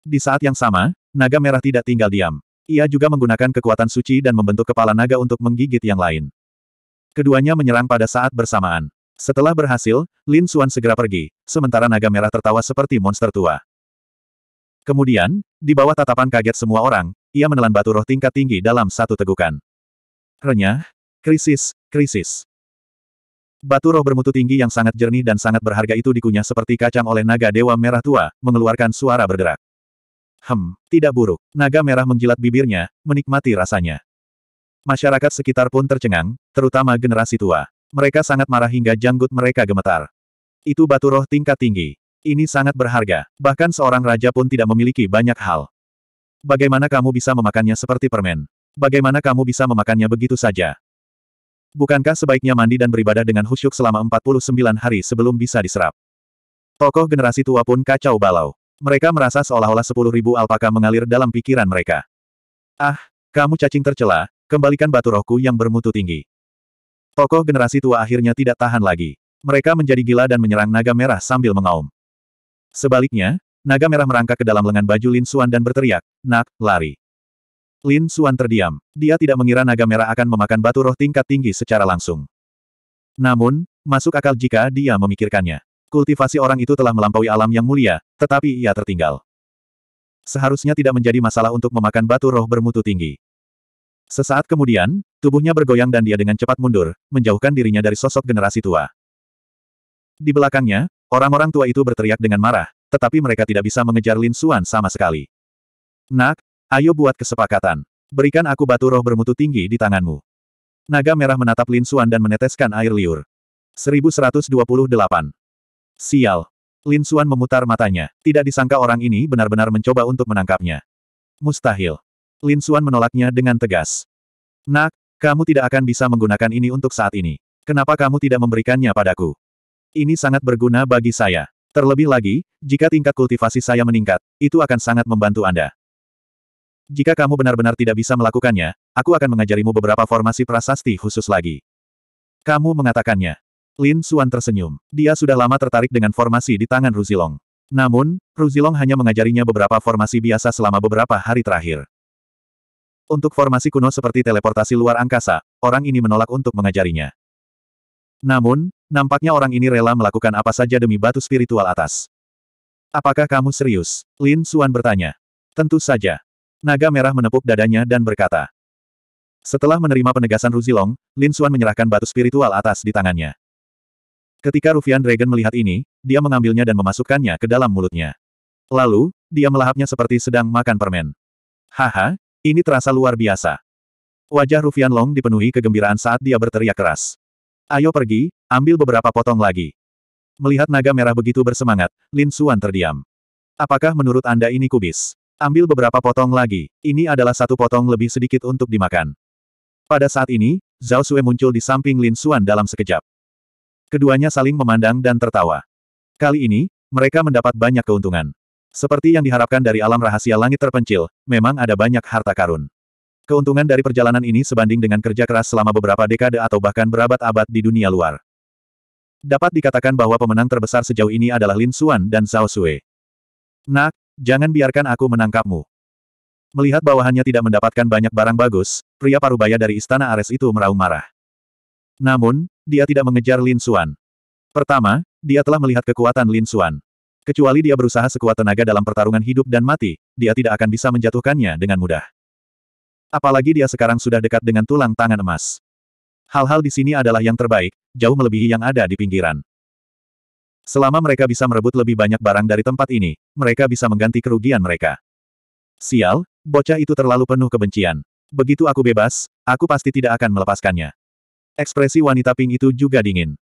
Di saat yang sama, naga merah tidak tinggal diam. Ia juga menggunakan kekuatan suci dan membentuk kepala naga untuk menggigit yang lain. Keduanya menyerang pada saat bersamaan. Setelah berhasil, Lin Xuan segera pergi, sementara naga merah tertawa seperti monster tua. Kemudian, di bawah tatapan kaget semua orang, ia menelan batu roh tingkat tinggi dalam satu tegukan. Renyah, krisis, krisis. Batu roh bermutu tinggi yang sangat jernih dan sangat berharga itu dikunyah seperti kacang oleh naga dewa merah tua, mengeluarkan suara berderak. Hem, tidak buruk. Naga merah menjilat bibirnya, menikmati rasanya. Masyarakat sekitar pun tercengang, terutama generasi tua. Mereka sangat marah hingga janggut mereka gemetar. Itu batu roh tingkat tinggi. Ini sangat berharga. Bahkan seorang raja pun tidak memiliki banyak hal. Bagaimana kamu bisa memakannya seperti permen? Bagaimana kamu bisa memakannya begitu saja? Bukankah sebaiknya mandi dan beribadah dengan khusyuk selama 49 hari sebelum bisa diserap? Tokoh generasi tua pun kacau balau. Mereka merasa seolah-olah sepuluh ribu alpaka mengalir dalam pikiran mereka. Ah, kamu cacing tercela, kembalikan batu rohku yang bermutu tinggi. Tokoh generasi tua akhirnya tidak tahan lagi. Mereka menjadi gila dan menyerang naga merah sambil mengaum. Sebaliknya, naga merah merangkak ke dalam lengan baju Lin Suan dan berteriak, Nak, lari. Lin Suan terdiam. Dia tidak mengira naga merah akan memakan batu roh tingkat tinggi secara langsung. Namun, masuk akal jika dia memikirkannya. Kultivasi orang itu telah melampaui alam yang mulia, tetapi ia tertinggal. Seharusnya tidak menjadi masalah untuk memakan batu roh bermutu tinggi. Sesaat kemudian, tubuhnya bergoyang dan dia dengan cepat mundur, menjauhkan dirinya dari sosok generasi tua. Di belakangnya, orang-orang tua itu berteriak dengan marah, tetapi mereka tidak bisa mengejar Lin Suan sama sekali. Nak, ayo buat kesepakatan. Berikan aku batu roh bermutu tinggi di tanganmu. Naga merah menatap Lin Suan dan meneteskan air liur. 1128 Sial. Lin Suan memutar matanya. Tidak disangka orang ini benar-benar mencoba untuk menangkapnya. Mustahil. Lin Suan menolaknya dengan tegas. Nak, kamu tidak akan bisa menggunakan ini untuk saat ini. Kenapa kamu tidak memberikannya padaku? Ini sangat berguna bagi saya. Terlebih lagi, jika tingkat kultivasi saya meningkat, itu akan sangat membantu Anda. Jika kamu benar-benar tidak bisa melakukannya, aku akan mengajarimu beberapa formasi prasasti khusus lagi. Kamu mengatakannya. Lin Suan tersenyum. Dia sudah lama tertarik dengan formasi di tangan Ruzilong. Namun, Ruzilong hanya mengajarinya beberapa formasi biasa selama beberapa hari terakhir. Untuk formasi kuno seperti teleportasi luar angkasa, orang ini menolak untuk mengajarinya. Namun, nampaknya orang ini rela melakukan apa saja demi batu spiritual atas. Apakah kamu serius? Lin Suan bertanya. Tentu saja. Naga merah menepuk dadanya dan berkata. Setelah menerima penegasan Ruzilong, Lin Suan menyerahkan batu spiritual atas di tangannya. Ketika Rufian Dragon melihat ini, dia mengambilnya dan memasukkannya ke dalam mulutnya. Lalu, dia melahapnya seperti sedang makan permen. Haha, ini terasa luar biasa. Wajah Rufian Long dipenuhi kegembiraan saat dia berteriak keras. Ayo pergi, ambil beberapa potong lagi. Melihat naga merah begitu bersemangat, Lin Xuan terdiam. Apakah menurut Anda ini kubis? Ambil beberapa potong lagi, ini adalah satu potong lebih sedikit untuk dimakan. Pada saat ini, Zhao Sue muncul di samping Lin Xuan dalam sekejap. Keduanya saling memandang dan tertawa. Kali ini, mereka mendapat banyak keuntungan. Seperti yang diharapkan dari alam rahasia langit terpencil, memang ada banyak harta karun. Keuntungan dari perjalanan ini sebanding dengan kerja keras selama beberapa dekade atau bahkan berabad-abad di dunia luar. Dapat dikatakan bahwa pemenang terbesar sejauh ini adalah Lin Xuan dan Zhao Sui. Nak, jangan biarkan aku menangkapmu. Melihat bawahannya tidak mendapatkan banyak barang bagus, pria parubaya dari istana Ares itu meraung marah. Namun, dia tidak mengejar Lin Xuan. Pertama, dia telah melihat kekuatan Lin Xuan. Kecuali dia berusaha sekuat tenaga dalam pertarungan hidup dan mati, dia tidak akan bisa menjatuhkannya dengan mudah. Apalagi dia sekarang sudah dekat dengan tulang tangan emas. Hal-hal di sini adalah yang terbaik, jauh melebihi yang ada di pinggiran. Selama mereka bisa merebut lebih banyak barang dari tempat ini, mereka bisa mengganti kerugian mereka. Sial, bocah itu terlalu penuh kebencian. Begitu aku bebas, aku pasti tidak akan melepaskannya. Ekspresi wanita pink itu juga dingin.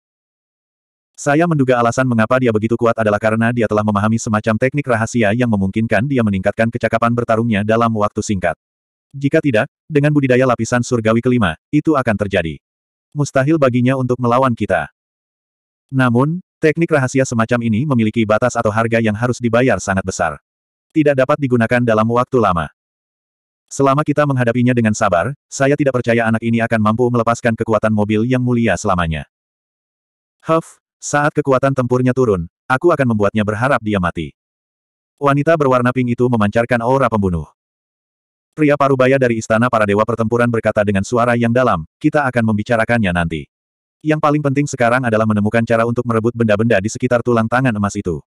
Saya menduga alasan mengapa dia begitu kuat adalah karena dia telah memahami semacam teknik rahasia yang memungkinkan dia meningkatkan kecakapan bertarungnya dalam waktu singkat. Jika tidak, dengan budidaya lapisan surgawi kelima, itu akan terjadi. Mustahil baginya untuk melawan kita. Namun, teknik rahasia semacam ini memiliki batas atau harga yang harus dibayar sangat besar. Tidak dapat digunakan dalam waktu lama. Selama kita menghadapinya dengan sabar, saya tidak percaya anak ini akan mampu melepaskan kekuatan mobil yang mulia selamanya. Huff, saat kekuatan tempurnya turun, aku akan membuatnya berharap dia mati. Wanita berwarna pink itu memancarkan aura pembunuh. Pria parubaya dari Istana Para Dewa Pertempuran berkata dengan suara yang dalam, kita akan membicarakannya nanti. Yang paling penting sekarang adalah menemukan cara untuk merebut benda-benda di sekitar tulang tangan emas itu.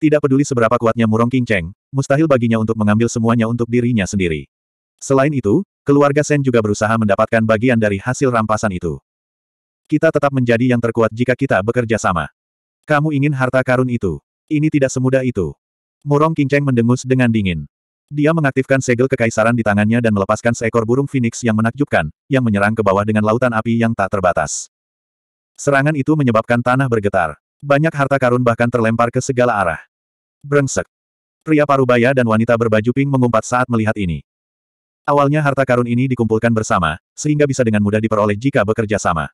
Tidak peduli seberapa kuatnya Murong King mustahil baginya untuk mengambil semuanya untuk dirinya sendiri. Selain itu, keluarga Sen juga berusaha mendapatkan bagian dari hasil rampasan itu. Kita tetap menjadi yang terkuat jika kita bekerja sama. Kamu ingin harta karun itu. Ini tidak semudah itu. Murong King mendengus dengan dingin. Dia mengaktifkan segel kekaisaran di tangannya dan melepaskan seekor burung phoenix yang menakjubkan, yang menyerang ke bawah dengan lautan api yang tak terbatas. Serangan itu menyebabkan tanah bergetar. Banyak harta karun bahkan terlempar ke segala arah. Brengsek. Pria parubaya dan wanita berbaju pink mengumpat saat melihat ini. Awalnya harta karun ini dikumpulkan bersama, sehingga bisa dengan mudah diperoleh jika bekerja sama.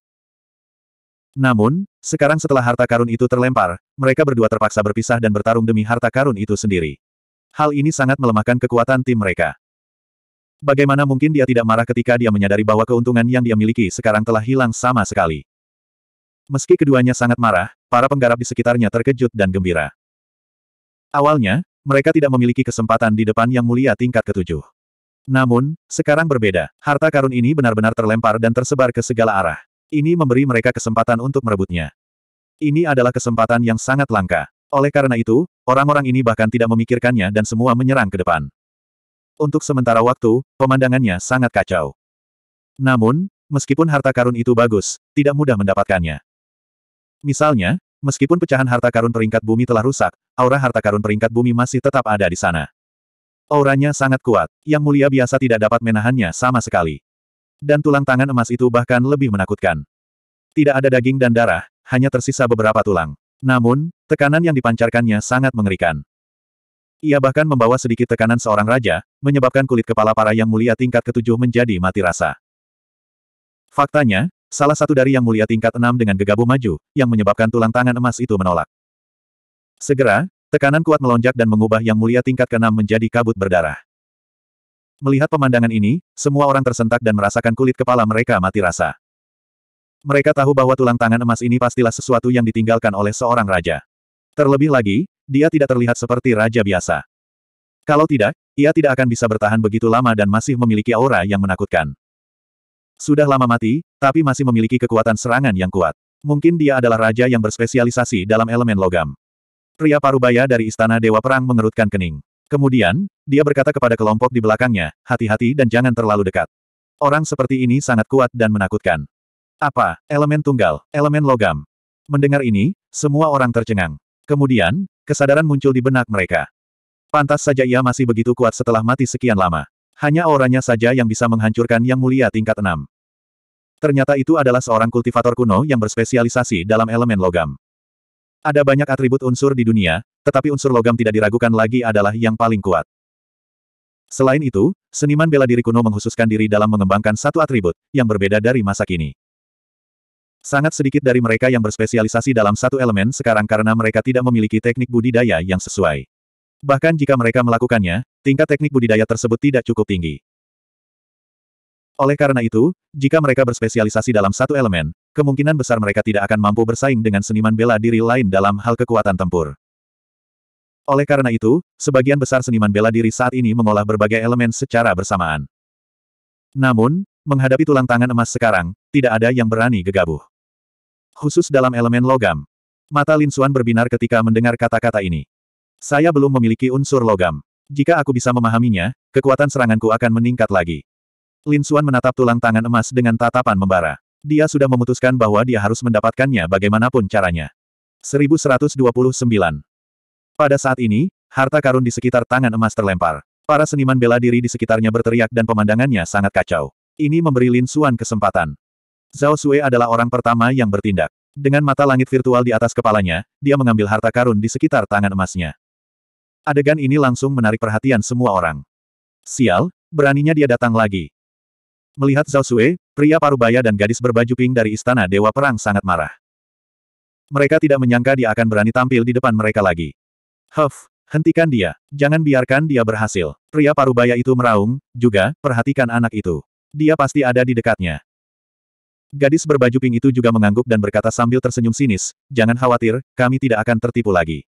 Namun, sekarang setelah harta karun itu terlempar, mereka berdua terpaksa berpisah dan bertarung demi harta karun itu sendiri. Hal ini sangat melemahkan kekuatan tim mereka. Bagaimana mungkin dia tidak marah ketika dia menyadari bahwa keuntungan yang dia miliki sekarang telah hilang sama sekali. Meski keduanya sangat marah, para penggarap di sekitarnya terkejut dan gembira. Awalnya, mereka tidak memiliki kesempatan di depan yang mulia tingkat ketujuh. Namun, sekarang berbeda. Harta karun ini benar-benar terlempar dan tersebar ke segala arah. Ini memberi mereka kesempatan untuk merebutnya. Ini adalah kesempatan yang sangat langka. Oleh karena itu, orang-orang ini bahkan tidak memikirkannya dan semua menyerang ke depan. Untuk sementara waktu, pemandangannya sangat kacau. Namun, meskipun harta karun itu bagus, tidak mudah mendapatkannya. Misalnya, Meskipun pecahan harta karun peringkat bumi telah rusak, aura harta karun peringkat bumi masih tetap ada di sana. Auranya sangat kuat, yang mulia biasa tidak dapat menahannya sama sekali. Dan tulang tangan emas itu bahkan lebih menakutkan. Tidak ada daging dan darah, hanya tersisa beberapa tulang. Namun, tekanan yang dipancarkannya sangat mengerikan. Ia bahkan membawa sedikit tekanan seorang raja, menyebabkan kulit kepala para yang mulia tingkat ketujuh menjadi mati rasa. Faktanya, Salah satu dari yang mulia tingkat enam dengan gegabah maju, yang menyebabkan tulang tangan emas itu menolak. Segera, tekanan kuat melonjak dan mengubah yang mulia tingkat keenam menjadi kabut berdarah. Melihat pemandangan ini, semua orang tersentak dan merasakan kulit kepala mereka mati rasa. Mereka tahu bahwa tulang tangan emas ini pastilah sesuatu yang ditinggalkan oleh seorang raja. Terlebih lagi, dia tidak terlihat seperti raja biasa. Kalau tidak, ia tidak akan bisa bertahan begitu lama dan masih memiliki aura yang menakutkan. Sudah lama mati, tapi masih memiliki kekuatan serangan yang kuat. Mungkin dia adalah raja yang berspesialisasi dalam elemen logam. Pria parubaya dari Istana Dewa Perang mengerutkan kening. Kemudian, dia berkata kepada kelompok di belakangnya, hati-hati dan jangan terlalu dekat. Orang seperti ini sangat kuat dan menakutkan. Apa? Elemen tunggal, elemen logam. Mendengar ini, semua orang tercengang. Kemudian, kesadaran muncul di benak mereka. Pantas saja ia masih begitu kuat setelah mati sekian lama. Hanya auranya saja yang bisa menghancurkan yang mulia tingkat enam. Ternyata itu adalah seorang kultivator kuno yang berspesialisasi dalam elemen logam. Ada banyak atribut unsur di dunia, tetapi unsur logam tidak diragukan lagi adalah yang paling kuat. Selain itu, seniman bela diri kuno menghususkan diri dalam mengembangkan satu atribut, yang berbeda dari masa kini. Sangat sedikit dari mereka yang berspesialisasi dalam satu elemen sekarang karena mereka tidak memiliki teknik budidaya yang sesuai. Bahkan jika mereka melakukannya, tingkat teknik budidaya tersebut tidak cukup tinggi. Oleh karena itu, jika mereka berspesialisasi dalam satu elemen, kemungkinan besar mereka tidak akan mampu bersaing dengan seniman bela diri lain dalam hal kekuatan tempur. Oleh karena itu, sebagian besar seniman bela diri saat ini mengolah berbagai elemen secara bersamaan. Namun, menghadapi tulang tangan emas sekarang, tidak ada yang berani gegabah. Khusus dalam elemen logam. Mata Lin Xuan berbinar ketika mendengar kata-kata ini. Saya belum memiliki unsur logam. Jika aku bisa memahaminya, kekuatan seranganku akan meningkat lagi. Lin Xuan menatap tulang tangan emas dengan tatapan membara. Dia sudah memutuskan bahwa dia harus mendapatkannya bagaimanapun caranya. 1129. Pada saat ini, harta karun di sekitar tangan emas terlempar. Para seniman bela diri di sekitarnya berteriak dan pemandangannya sangat kacau. Ini memberi Lin Xuan kesempatan. Zhao Sui adalah orang pertama yang bertindak. Dengan mata langit virtual di atas kepalanya, dia mengambil harta karun di sekitar tangan emasnya. Adegan ini langsung menarik perhatian semua orang. Sial, beraninya dia datang lagi. Melihat Zhao Sue, pria parubaya dan gadis berbaju pink dari Istana Dewa Perang sangat marah. Mereka tidak menyangka dia akan berani tampil di depan mereka lagi. Huff, hentikan dia. Jangan biarkan dia berhasil. Pria parubaya itu meraung, juga, perhatikan anak itu. Dia pasti ada di dekatnya. Gadis berbaju pink itu juga mengangguk dan berkata sambil tersenyum sinis, jangan khawatir, kami tidak akan tertipu lagi.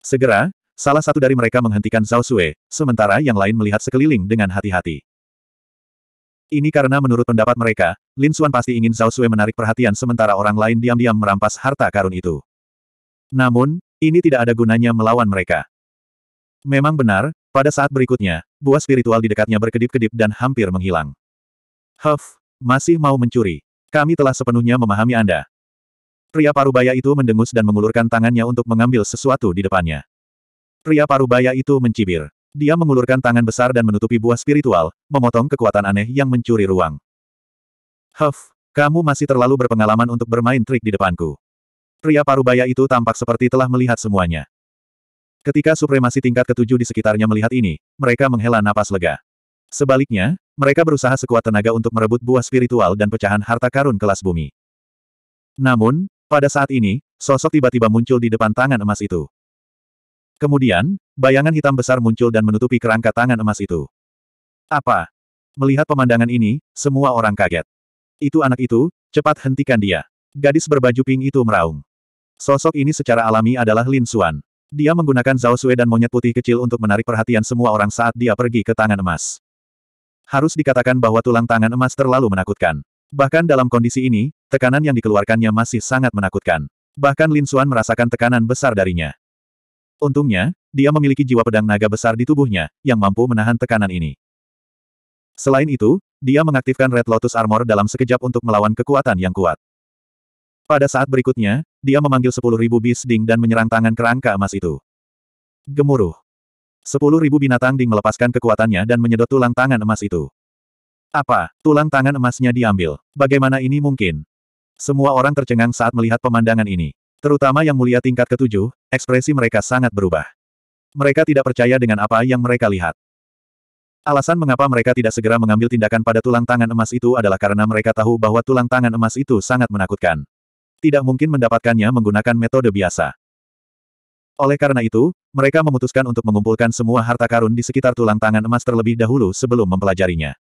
Segera, Salah satu dari mereka menghentikan Zhao Sue, sementara yang lain melihat sekeliling dengan hati-hati. Ini karena menurut pendapat mereka, Lin Xuan pasti ingin Zhao Sue menarik perhatian sementara orang lain diam-diam merampas harta karun itu. Namun, ini tidak ada gunanya melawan mereka. Memang benar, pada saat berikutnya, buah spiritual di dekatnya berkedip-kedip dan hampir menghilang. Huff, masih mau mencuri. Kami telah sepenuhnya memahami Anda. Pria parubaya itu mendengus dan mengulurkan tangannya untuk mengambil sesuatu di depannya. Pria parubaya itu mencibir. Dia mengulurkan tangan besar dan menutupi buah spiritual, memotong kekuatan aneh yang mencuri ruang. Huff, kamu masih terlalu berpengalaman untuk bermain trik di depanku. Pria parubaya itu tampak seperti telah melihat semuanya. Ketika supremasi tingkat ketujuh di sekitarnya melihat ini, mereka menghela napas lega. Sebaliknya, mereka berusaha sekuat tenaga untuk merebut buah spiritual dan pecahan harta karun kelas bumi. Namun, pada saat ini, sosok tiba-tiba muncul di depan tangan emas itu. Kemudian, bayangan hitam besar muncul dan menutupi kerangka tangan emas itu. Apa? Melihat pemandangan ini, semua orang kaget. Itu anak itu, cepat hentikan dia. Gadis berbaju pink itu meraung. Sosok ini secara alami adalah Lin Xuan. Dia menggunakan Zhao Sui dan monyet putih kecil untuk menarik perhatian semua orang saat dia pergi ke tangan emas. Harus dikatakan bahwa tulang tangan emas terlalu menakutkan. Bahkan dalam kondisi ini, tekanan yang dikeluarkannya masih sangat menakutkan. Bahkan Lin Xuan merasakan tekanan besar darinya. Untungnya, dia memiliki jiwa pedang naga besar di tubuhnya, yang mampu menahan tekanan ini. Selain itu, dia mengaktifkan Red Lotus Armor dalam sekejap untuk melawan kekuatan yang kuat. Pada saat berikutnya, dia memanggil 10.000 Beast Ding dan menyerang tangan kerangka emas itu. Gemuruh. 10.000 binatang ding melepaskan kekuatannya dan menyedot tulang tangan emas itu. Apa, tulang tangan emasnya diambil? Bagaimana ini mungkin? Semua orang tercengang saat melihat pemandangan ini. Terutama yang mulia tingkat ketujuh, Ekspresi mereka sangat berubah. Mereka tidak percaya dengan apa yang mereka lihat. Alasan mengapa mereka tidak segera mengambil tindakan pada tulang tangan emas itu adalah karena mereka tahu bahwa tulang tangan emas itu sangat menakutkan. Tidak mungkin mendapatkannya menggunakan metode biasa. Oleh karena itu, mereka memutuskan untuk mengumpulkan semua harta karun di sekitar tulang tangan emas terlebih dahulu sebelum mempelajarinya.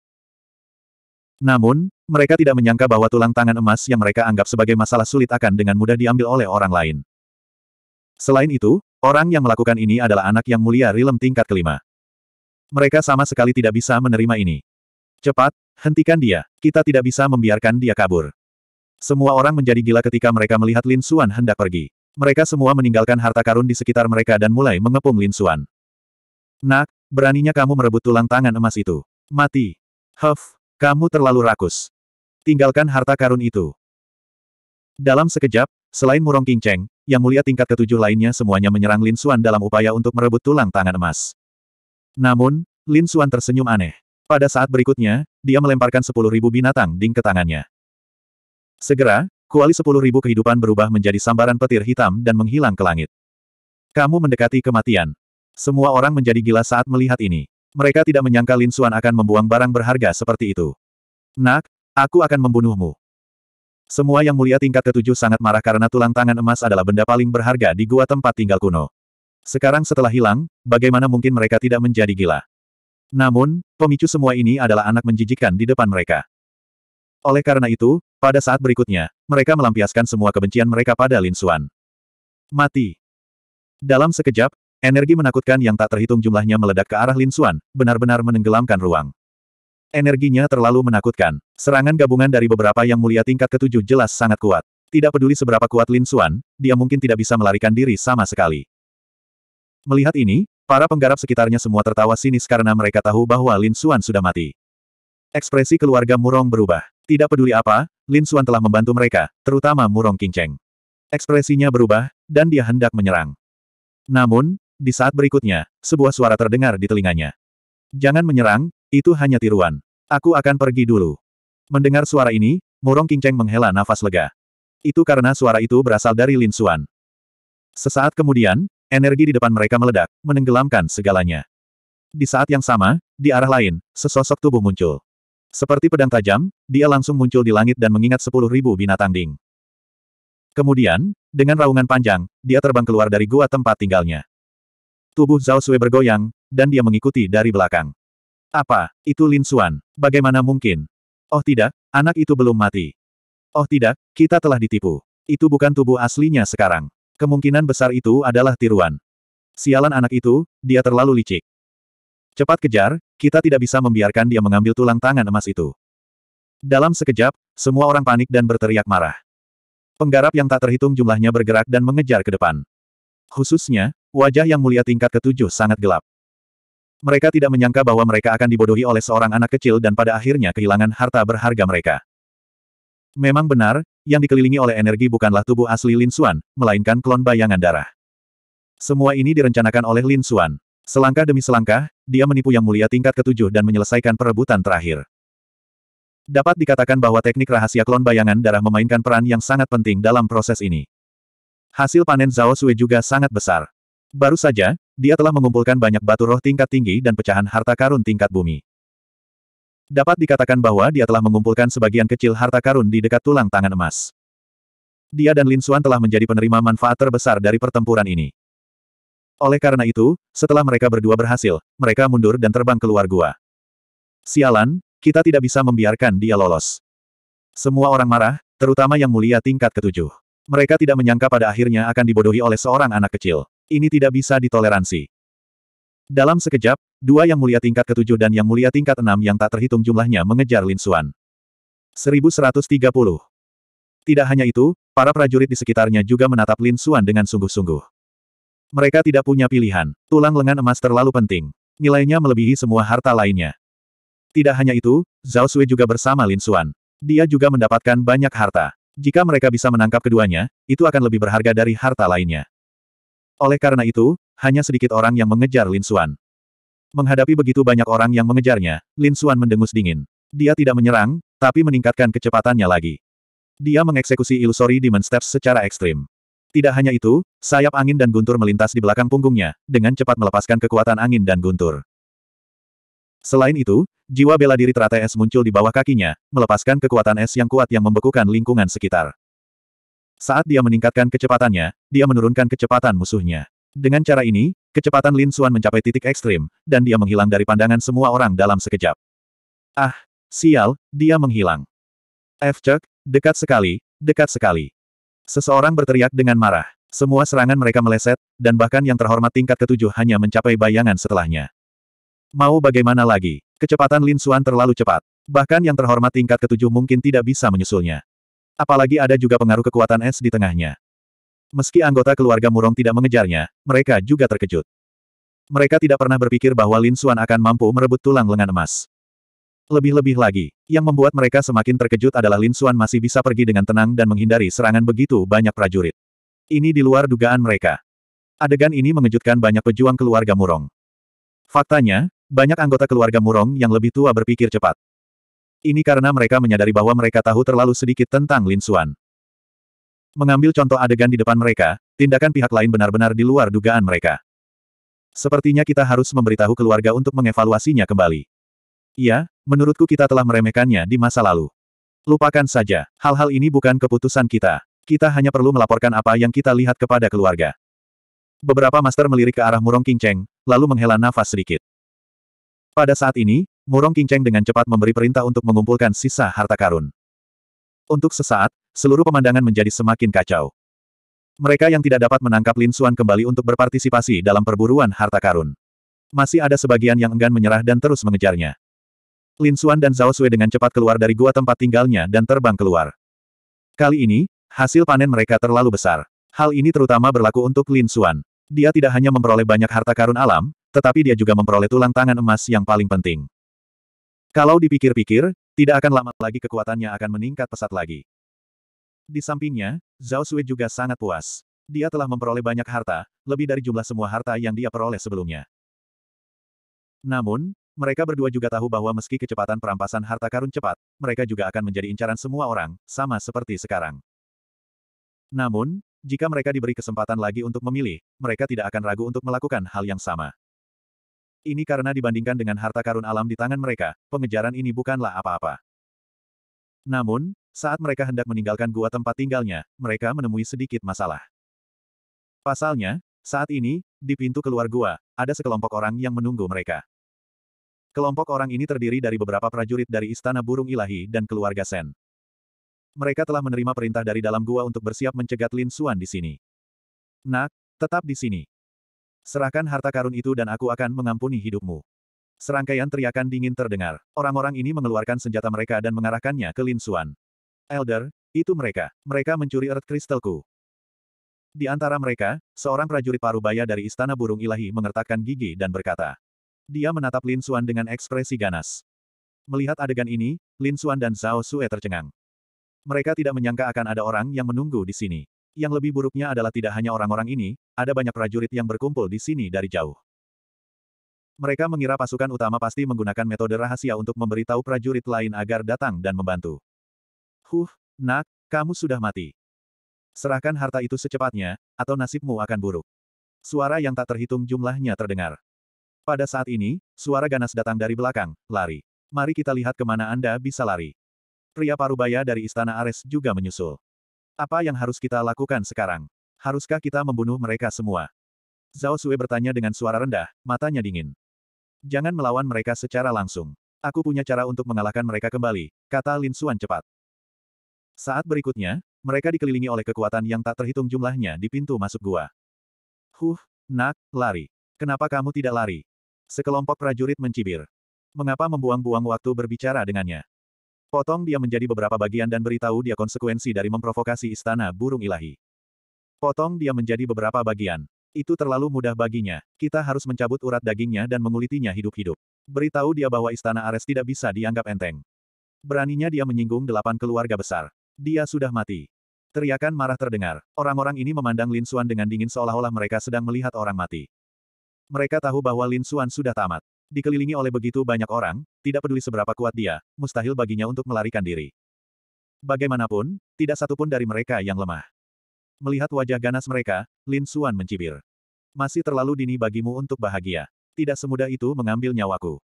Namun, mereka tidak menyangka bahwa tulang tangan emas yang mereka anggap sebagai masalah sulit akan dengan mudah diambil oleh orang lain. Selain itu, orang yang melakukan ini adalah anak yang mulia Rilem tingkat kelima. Mereka sama sekali tidak bisa menerima ini. Cepat, hentikan dia. Kita tidak bisa membiarkan dia kabur. Semua orang menjadi gila ketika mereka melihat Lin Suan hendak pergi. Mereka semua meninggalkan harta karun di sekitar mereka dan mulai mengepung Lin Suan. Nak, beraninya kamu merebut tulang tangan emas itu. Mati. Huff, kamu terlalu rakus. Tinggalkan harta karun itu. Dalam sekejap, Selain Murong Qingcheng, yang mulia tingkat ketujuh lainnya semuanya menyerang Lin Xuan dalam upaya untuk merebut tulang tangan emas. Namun, Lin Xuan tersenyum aneh. Pada saat berikutnya, dia melemparkan sepuluh ribu binatang ding ke tangannya. Segera, kuali sepuluh ribu kehidupan berubah menjadi sambaran petir hitam dan menghilang ke langit. Kamu mendekati kematian. Semua orang menjadi gila saat melihat ini. Mereka tidak menyangka Lin Xuan akan membuang barang berharga seperti itu. Nak, aku akan membunuhmu. Semua yang mulia tingkat ketujuh sangat marah karena tulang tangan emas adalah benda paling berharga di gua tempat tinggal kuno. Sekarang setelah hilang, bagaimana mungkin mereka tidak menjadi gila? Namun, pemicu semua ini adalah anak menjijikan di depan mereka. Oleh karena itu, pada saat berikutnya, mereka melampiaskan semua kebencian mereka pada Lin Xuan. Mati. Dalam sekejap, energi menakutkan yang tak terhitung jumlahnya meledak ke arah Lin Xuan, benar-benar menenggelamkan ruang. Energinya terlalu menakutkan. Serangan gabungan dari beberapa yang mulia tingkat ketujuh jelas sangat kuat. Tidak peduli seberapa kuat Lin Suan, dia mungkin tidak bisa melarikan diri sama sekali. Melihat ini, para penggarap sekitarnya semua tertawa sinis karena mereka tahu bahwa Lin Suan sudah mati. Ekspresi keluarga Murong berubah. Tidak peduli apa, Lin Suan telah membantu mereka, terutama Murong Kinceng. Ekspresinya berubah, dan dia hendak menyerang. Namun, di saat berikutnya, sebuah suara terdengar di telinganya. Jangan menyerang, itu hanya tiruan. Aku akan pergi dulu. Mendengar suara ini, Murong Kingcheng menghela nafas lega. Itu karena suara itu berasal dari Lin Xuan. Sesaat kemudian, energi di depan mereka meledak, menenggelamkan segalanya. Di saat yang sama, di arah lain, sesosok tubuh muncul. Seperti pedang tajam, dia langsung muncul di langit dan mengingat sepuluh ribu binatang ding. Kemudian, dengan raungan panjang, dia terbang keluar dari gua tempat tinggalnya. Tubuh Zhao Sui bergoyang, dan dia mengikuti dari belakang. Apa, itu Lin Xuan? Bagaimana mungkin? Oh tidak, anak itu belum mati. Oh tidak, kita telah ditipu. Itu bukan tubuh aslinya sekarang. Kemungkinan besar itu adalah tiruan. Sialan anak itu, dia terlalu licik. Cepat kejar, kita tidak bisa membiarkan dia mengambil tulang tangan emas itu. Dalam sekejap, semua orang panik dan berteriak marah. Penggarap yang tak terhitung jumlahnya bergerak dan mengejar ke depan. Khususnya, wajah yang mulia tingkat ketujuh sangat gelap. Mereka tidak menyangka bahwa mereka akan dibodohi oleh seorang anak kecil dan pada akhirnya kehilangan harta berharga mereka. Memang benar, yang dikelilingi oleh energi bukanlah tubuh asli Lin Xuan, melainkan klon bayangan darah. Semua ini direncanakan oleh Lin Xuan. Selangkah demi selangkah, dia menipu yang mulia tingkat ketujuh dan menyelesaikan perebutan terakhir. Dapat dikatakan bahwa teknik rahasia klon bayangan darah memainkan peran yang sangat penting dalam proses ini. Hasil panen Zhao Sui juga sangat besar. Baru saja, dia telah mengumpulkan banyak batu roh tingkat tinggi dan pecahan harta karun tingkat bumi. Dapat dikatakan bahwa dia telah mengumpulkan sebagian kecil harta karun di dekat tulang tangan emas. Dia dan Lin Suan telah menjadi penerima manfaat terbesar dari pertempuran ini. Oleh karena itu, setelah mereka berdua berhasil, mereka mundur dan terbang keluar gua. Sialan, kita tidak bisa membiarkan dia lolos. Semua orang marah, terutama yang mulia tingkat ketujuh. Mereka tidak menyangka pada akhirnya akan dibodohi oleh seorang anak kecil. Ini tidak bisa ditoleransi. Dalam sekejap, dua yang mulia tingkat ketujuh dan yang mulia tingkat enam yang tak terhitung jumlahnya mengejar Lin Xuan. 1130. Tidak hanya itu, para prajurit di sekitarnya juga menatap Lin Xuan dengan sungguh-sungguh. Mereka tidak punya pilihan, tulang lengan emas terlalu penting. Nilainya melebihi semua harta lainnya. Tidak hanya itu, Zhao Sui juga bersama Lin Xuan. Dia juga mendapatkan banyak harta. Jika mereka bisa menangkap keduanya, itu akan lebih berharga dari harta lainnya. Oleh karena itu, hanya sedikit orang yang mengejar Lin Xuan. Menghadapi begitu banyak orang yang mengejarnya, Lin Xuan mendengus dingin. Dia tidak menyerang, tapi meningkatkan kecepatannya lagi. Dia mengeksekusi ilusori demon steps secara ekstrim. Tidak hanya itu, sayap angin dan guntur melintas di belakang punggungnya, dengan cepat melepaskan kekuatan angin dan guntur. Selain itu, jiwa bela diri teratai es muncul di bawah kakinya, melepaskan kekuatan es yang kuat yang membekukan lingkungan sekitar. Saat dia meningkatkan kecepatannya, dia menurunkan kecepatan musuhnya. Dengan cara ini, kecepatan Lin Suan mencapai titik ekstrim, dan dia menghilang dari pandangan semua orang dalam sekejap. Ah, sial, dia menghilang. F. Cek, dekat sekali, dekat sekali. Seseorang berteriak dengan marah. Semua serangan mereka meleset, dan bahkan yang terhormat tingkat ketujuh hanya mencapai bayangan setelahnya. Mau bagaimana lagi? Kecepatan Lin Suan terlalu cepat. Bahkan yang terhormat tingkat ketujuh mungkin tidak bisa menyusulnya. Apalagi ada juga pengaruh kekuatan es di tengahnya. Meski anggota keluarga Murong tidak mengejarnya, mereka juga terkejut. Mereka tidak pernah berpikir bahwa Lin Xuan akan mampu merebut tulang lengan emas. Lebih-lebih lagi, yang membuat mereka semakin terkejut adalah Lin Xuan masih bisa pergi dengan tenang dan menghindari serangan begitu banyak prajurit. Ini di luar dugaan mereka. Adegan ini mengejutkan banyak pejuang keluarga Murong. Faktanya, banyak anggota keluarga Murong yang lebih tua berpikir cepat. Ini karena mereka menyadari bahwa mereka tahu terlalu sedikit tentang Lin Xuan. Mengambil contoh adegan di depan mereka, tindakan pihak lain benar-benar di luar dugaan mereka. Sepertinya kita harus memberitahu keluarga untuk mengevaluasinya kembali. Iya, menurutku kita telah meremehkannya di masa lalu. Lupakan saja, hal-hal ini bukan keputusan kita. Kita hanya perlu melaporkan apa yang kita lihat kepada keluarga. Beberapa master melirik ke arah Murong King Cheng, lalu menghela nafas sedikit. Pada saat ini, Murong Kinceng dengan cepat memberi perintah untuk mengumpulkan sisa harta karun. Untuk sesaat, seluruh pemandangan menjadi semakin kacau. Mereka yang tidak dapat menangkap Lin Xuan kembali untuk berpartisipasi dalam perburuan harta karun. Masih ada sebagian yang enggan menyerah dan terus mengejarnya. Lin Xuan dan Zhao Sui dengan cepat keluar dari gua tempat tinggalnya dan terbang keluar. Kali ini, hasil panen mereka terlalu besar. Hal ini terutama berlaku untuk Lin Xuan. Dia tidak hanya memperoleh banyak harta karun alam, tetapi dia juga memperoleh tulang tangan emas yang paling penting. Kalau dipikir-pikir, tidak akan lama lagi kekuatannya akan meningkat pesat lagi. Di sampingnya, Zhao Sui juga sangat puas. Dia telah memperoleh banyak harta, lebih dari jumlah semua harta yang dia peroleh sebelumnya. Namun, mereka berdua juga tahu bahwa meski kecepatan perampasan harta karun cepat, mereka juga akan menjadi incaran semua orang, sama seperti sekarang. Namun, jika mereka diberi kesempatan lagi untuk memilih, mereka tidak akan ragu untuk melakukan hal yang sama. Ini karena dibandingkan dengan harta karun alam di tangan mereka, pengejaran ini bukanlah apa-apa. Namun, saat mereka hendak meninggalkan gua tempat tinggalnya, mereka menemui sedikit masalah. Pasalnya, saat ini, di pintu keluar gua, ada sekelompok orang yang menunggu mereka. Kelompok orang ini terdiri dari beberapa prajurit dari Istana Burung Ilahi dan keluarga Sen. Mereka telah menerima perintah dari dalam gua untuk bersiap mencegat Lin Suan di sini. Nak, tetap di sini. Serahkan harta karun itu dan aku akan mengampuni hidupmu. Serangkaian teriakan dingin terdengar. Orang-orang ini mengeluarkan senjata mereka dan mengarahkannya ke Lin Xuan. Elder, itu mereka. Mereka mencuri Earth Crystalku. Di antara mereka, seorang prajurit parubaya dari Istana Burung Ilahi mengertakkan gigi dan berkata. Dia menatap Lin Xuan dengan ekspresi ganas. Melihat adegan ini, Lin Xuan dan Zhao Sue tercengang. Mereka tidak menyangka akan ada orang yang menunggu di sini. Yang lebih buruknya adalah tidak hanya orang-orang ini, ada banyak prajurit yang berkumpul di sini dari jauh. Mereka mengira pasukan utama pasti menggunakan metode rahasia untuk memberitahu prajurit lain agar datang dan membantu. Huh, nak, kamu sudah mati. Serahkan harta itu secepatnya, atau nasibmu akan buruk. Suara yang tak terhitung jumlahnya terdengar. Pada saat ini, suara ganas datang dari belakang, lari. Mari kita lihat kemana Anda bisa lari. Pria parubaya dari Istana Ares juga menyusul. Apa yang harus kita lakukan sekarang? Haruskah kita membunuh mereka semua? Zhao Sui bertanya dengan suara rendah, matanya dingin. Jangan melawan mereka secara langsung. Aku punya cara untuk mengalahkan mereka kembali, kata Lin Suan cepat. Saat berikutnya, mereka dikelilingi oleh kekuatan yang tak terhitung jumlahnya di pintu masuk gua. Huh, nak, lari. Kenapa kamu tidak lari? Sekelompok prajurit mencibir. Mengapa membuang-buang waktu berbicara dengannya? Potong dia menjadi beberapa bagian dan beritahu dia konsekuensi dari memprovokasi istana burung ilahi. Potong dia menjadi beberapa bagian. Itu terlalu mudah baginya. Kita harus mencabut urat dagingnya dan mengulitinya hidup-hidup. Beritahu dia bahwa istana Ares tidak bisa dianggap enteng. Beraninya dia menyinggung delapan keluarga besar. Dia sudah mati. Teriakan marah terdengar. Orang-orang ini memandang Lin Xuan dengan dingin seolah-olah mereka sedang melihat orang mati. Mereka tahu bahwa Lin Xuan sudah tamat. Dikelilingi oleh begitu banyak orang, tidak peduli seberapa kuat dia, mustahil baginya untuk melarikan diri. Bagaimanapun, tidak satu pun dari mereka yang lemah. Melihat wajah ganas mereka, Lin Xuan mencibir. Masih terlalu dini bagimu untuk bahagia. Tidak semudah itu mengambil nyawaku.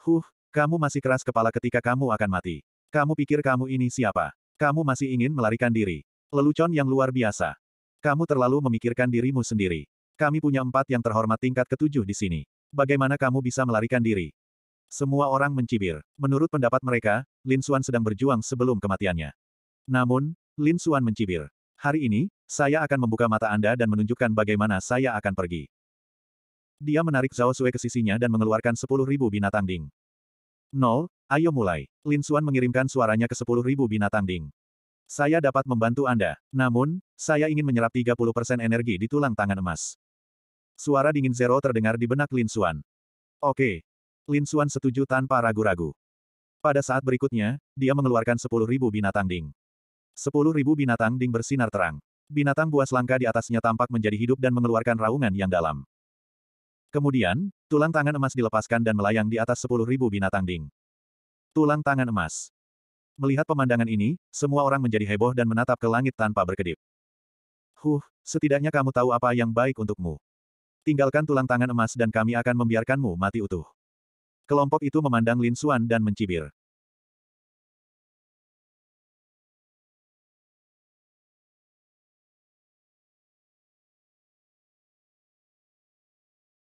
Huh, kamu masih keras kepala ketika kamu akan mati. Kamu pikir kamu ini siapa? Kamu masih ingin melarikan diri. Lelucon yang luar biasa. Kamu terlalu memikirkan dirimu sendiri. Kami punya empat yang terhormat tingkat ketujuh di sini. Bagaimana kamu bisa melarikan diri? Semua orang mencibir. Menurut pendapat mereka, Lin Xuan sedang berjuang sebelum kematiannya. Namun, Lin Xuan mencibir. Hari ini, saya akan membuka mata Anda dan menunjukkan bagaimana saya akan pergi. Dia menarik Zhao Sui ke sisinya dan mengeluarkan 10.000 binatang ding. Nol, ayo mulai. Lin Xuan mengirimkan suaranya ke 10.000 binatang ding. Saya dapat membantu Anda, namun, saya ingin menyerap 30% energi di tulang tangan emas. Suara dingin Zero terdengar di benak Lin Xuan. Oke. Lin Xuan setuju tanpa ragu-ragu. Pada saat berikutnya, dia mengeluarkan 10.000 binatang ding. 10.000 binatang ding bersinar terang. Binatang buas langka di atasnya tampak menjadi hidup dan mengeluarkan raungan yang dalam. Kemudian, tulang tangan emas dilepaskan dan melayang di atas 10.000 binatang ding. Tulang tangan emas. Melihat pemandangan ini, semua orang menjadi heboh dan menatap ke langit tanpa berkedip. Huh, setidaknya kamu tahu apa yang baik untukmu. Tinggalkan tulang tangan emas dan kami akan membiarkanmu mati utuh. Kelompok itu memandang Lin Xuan dan mencibir.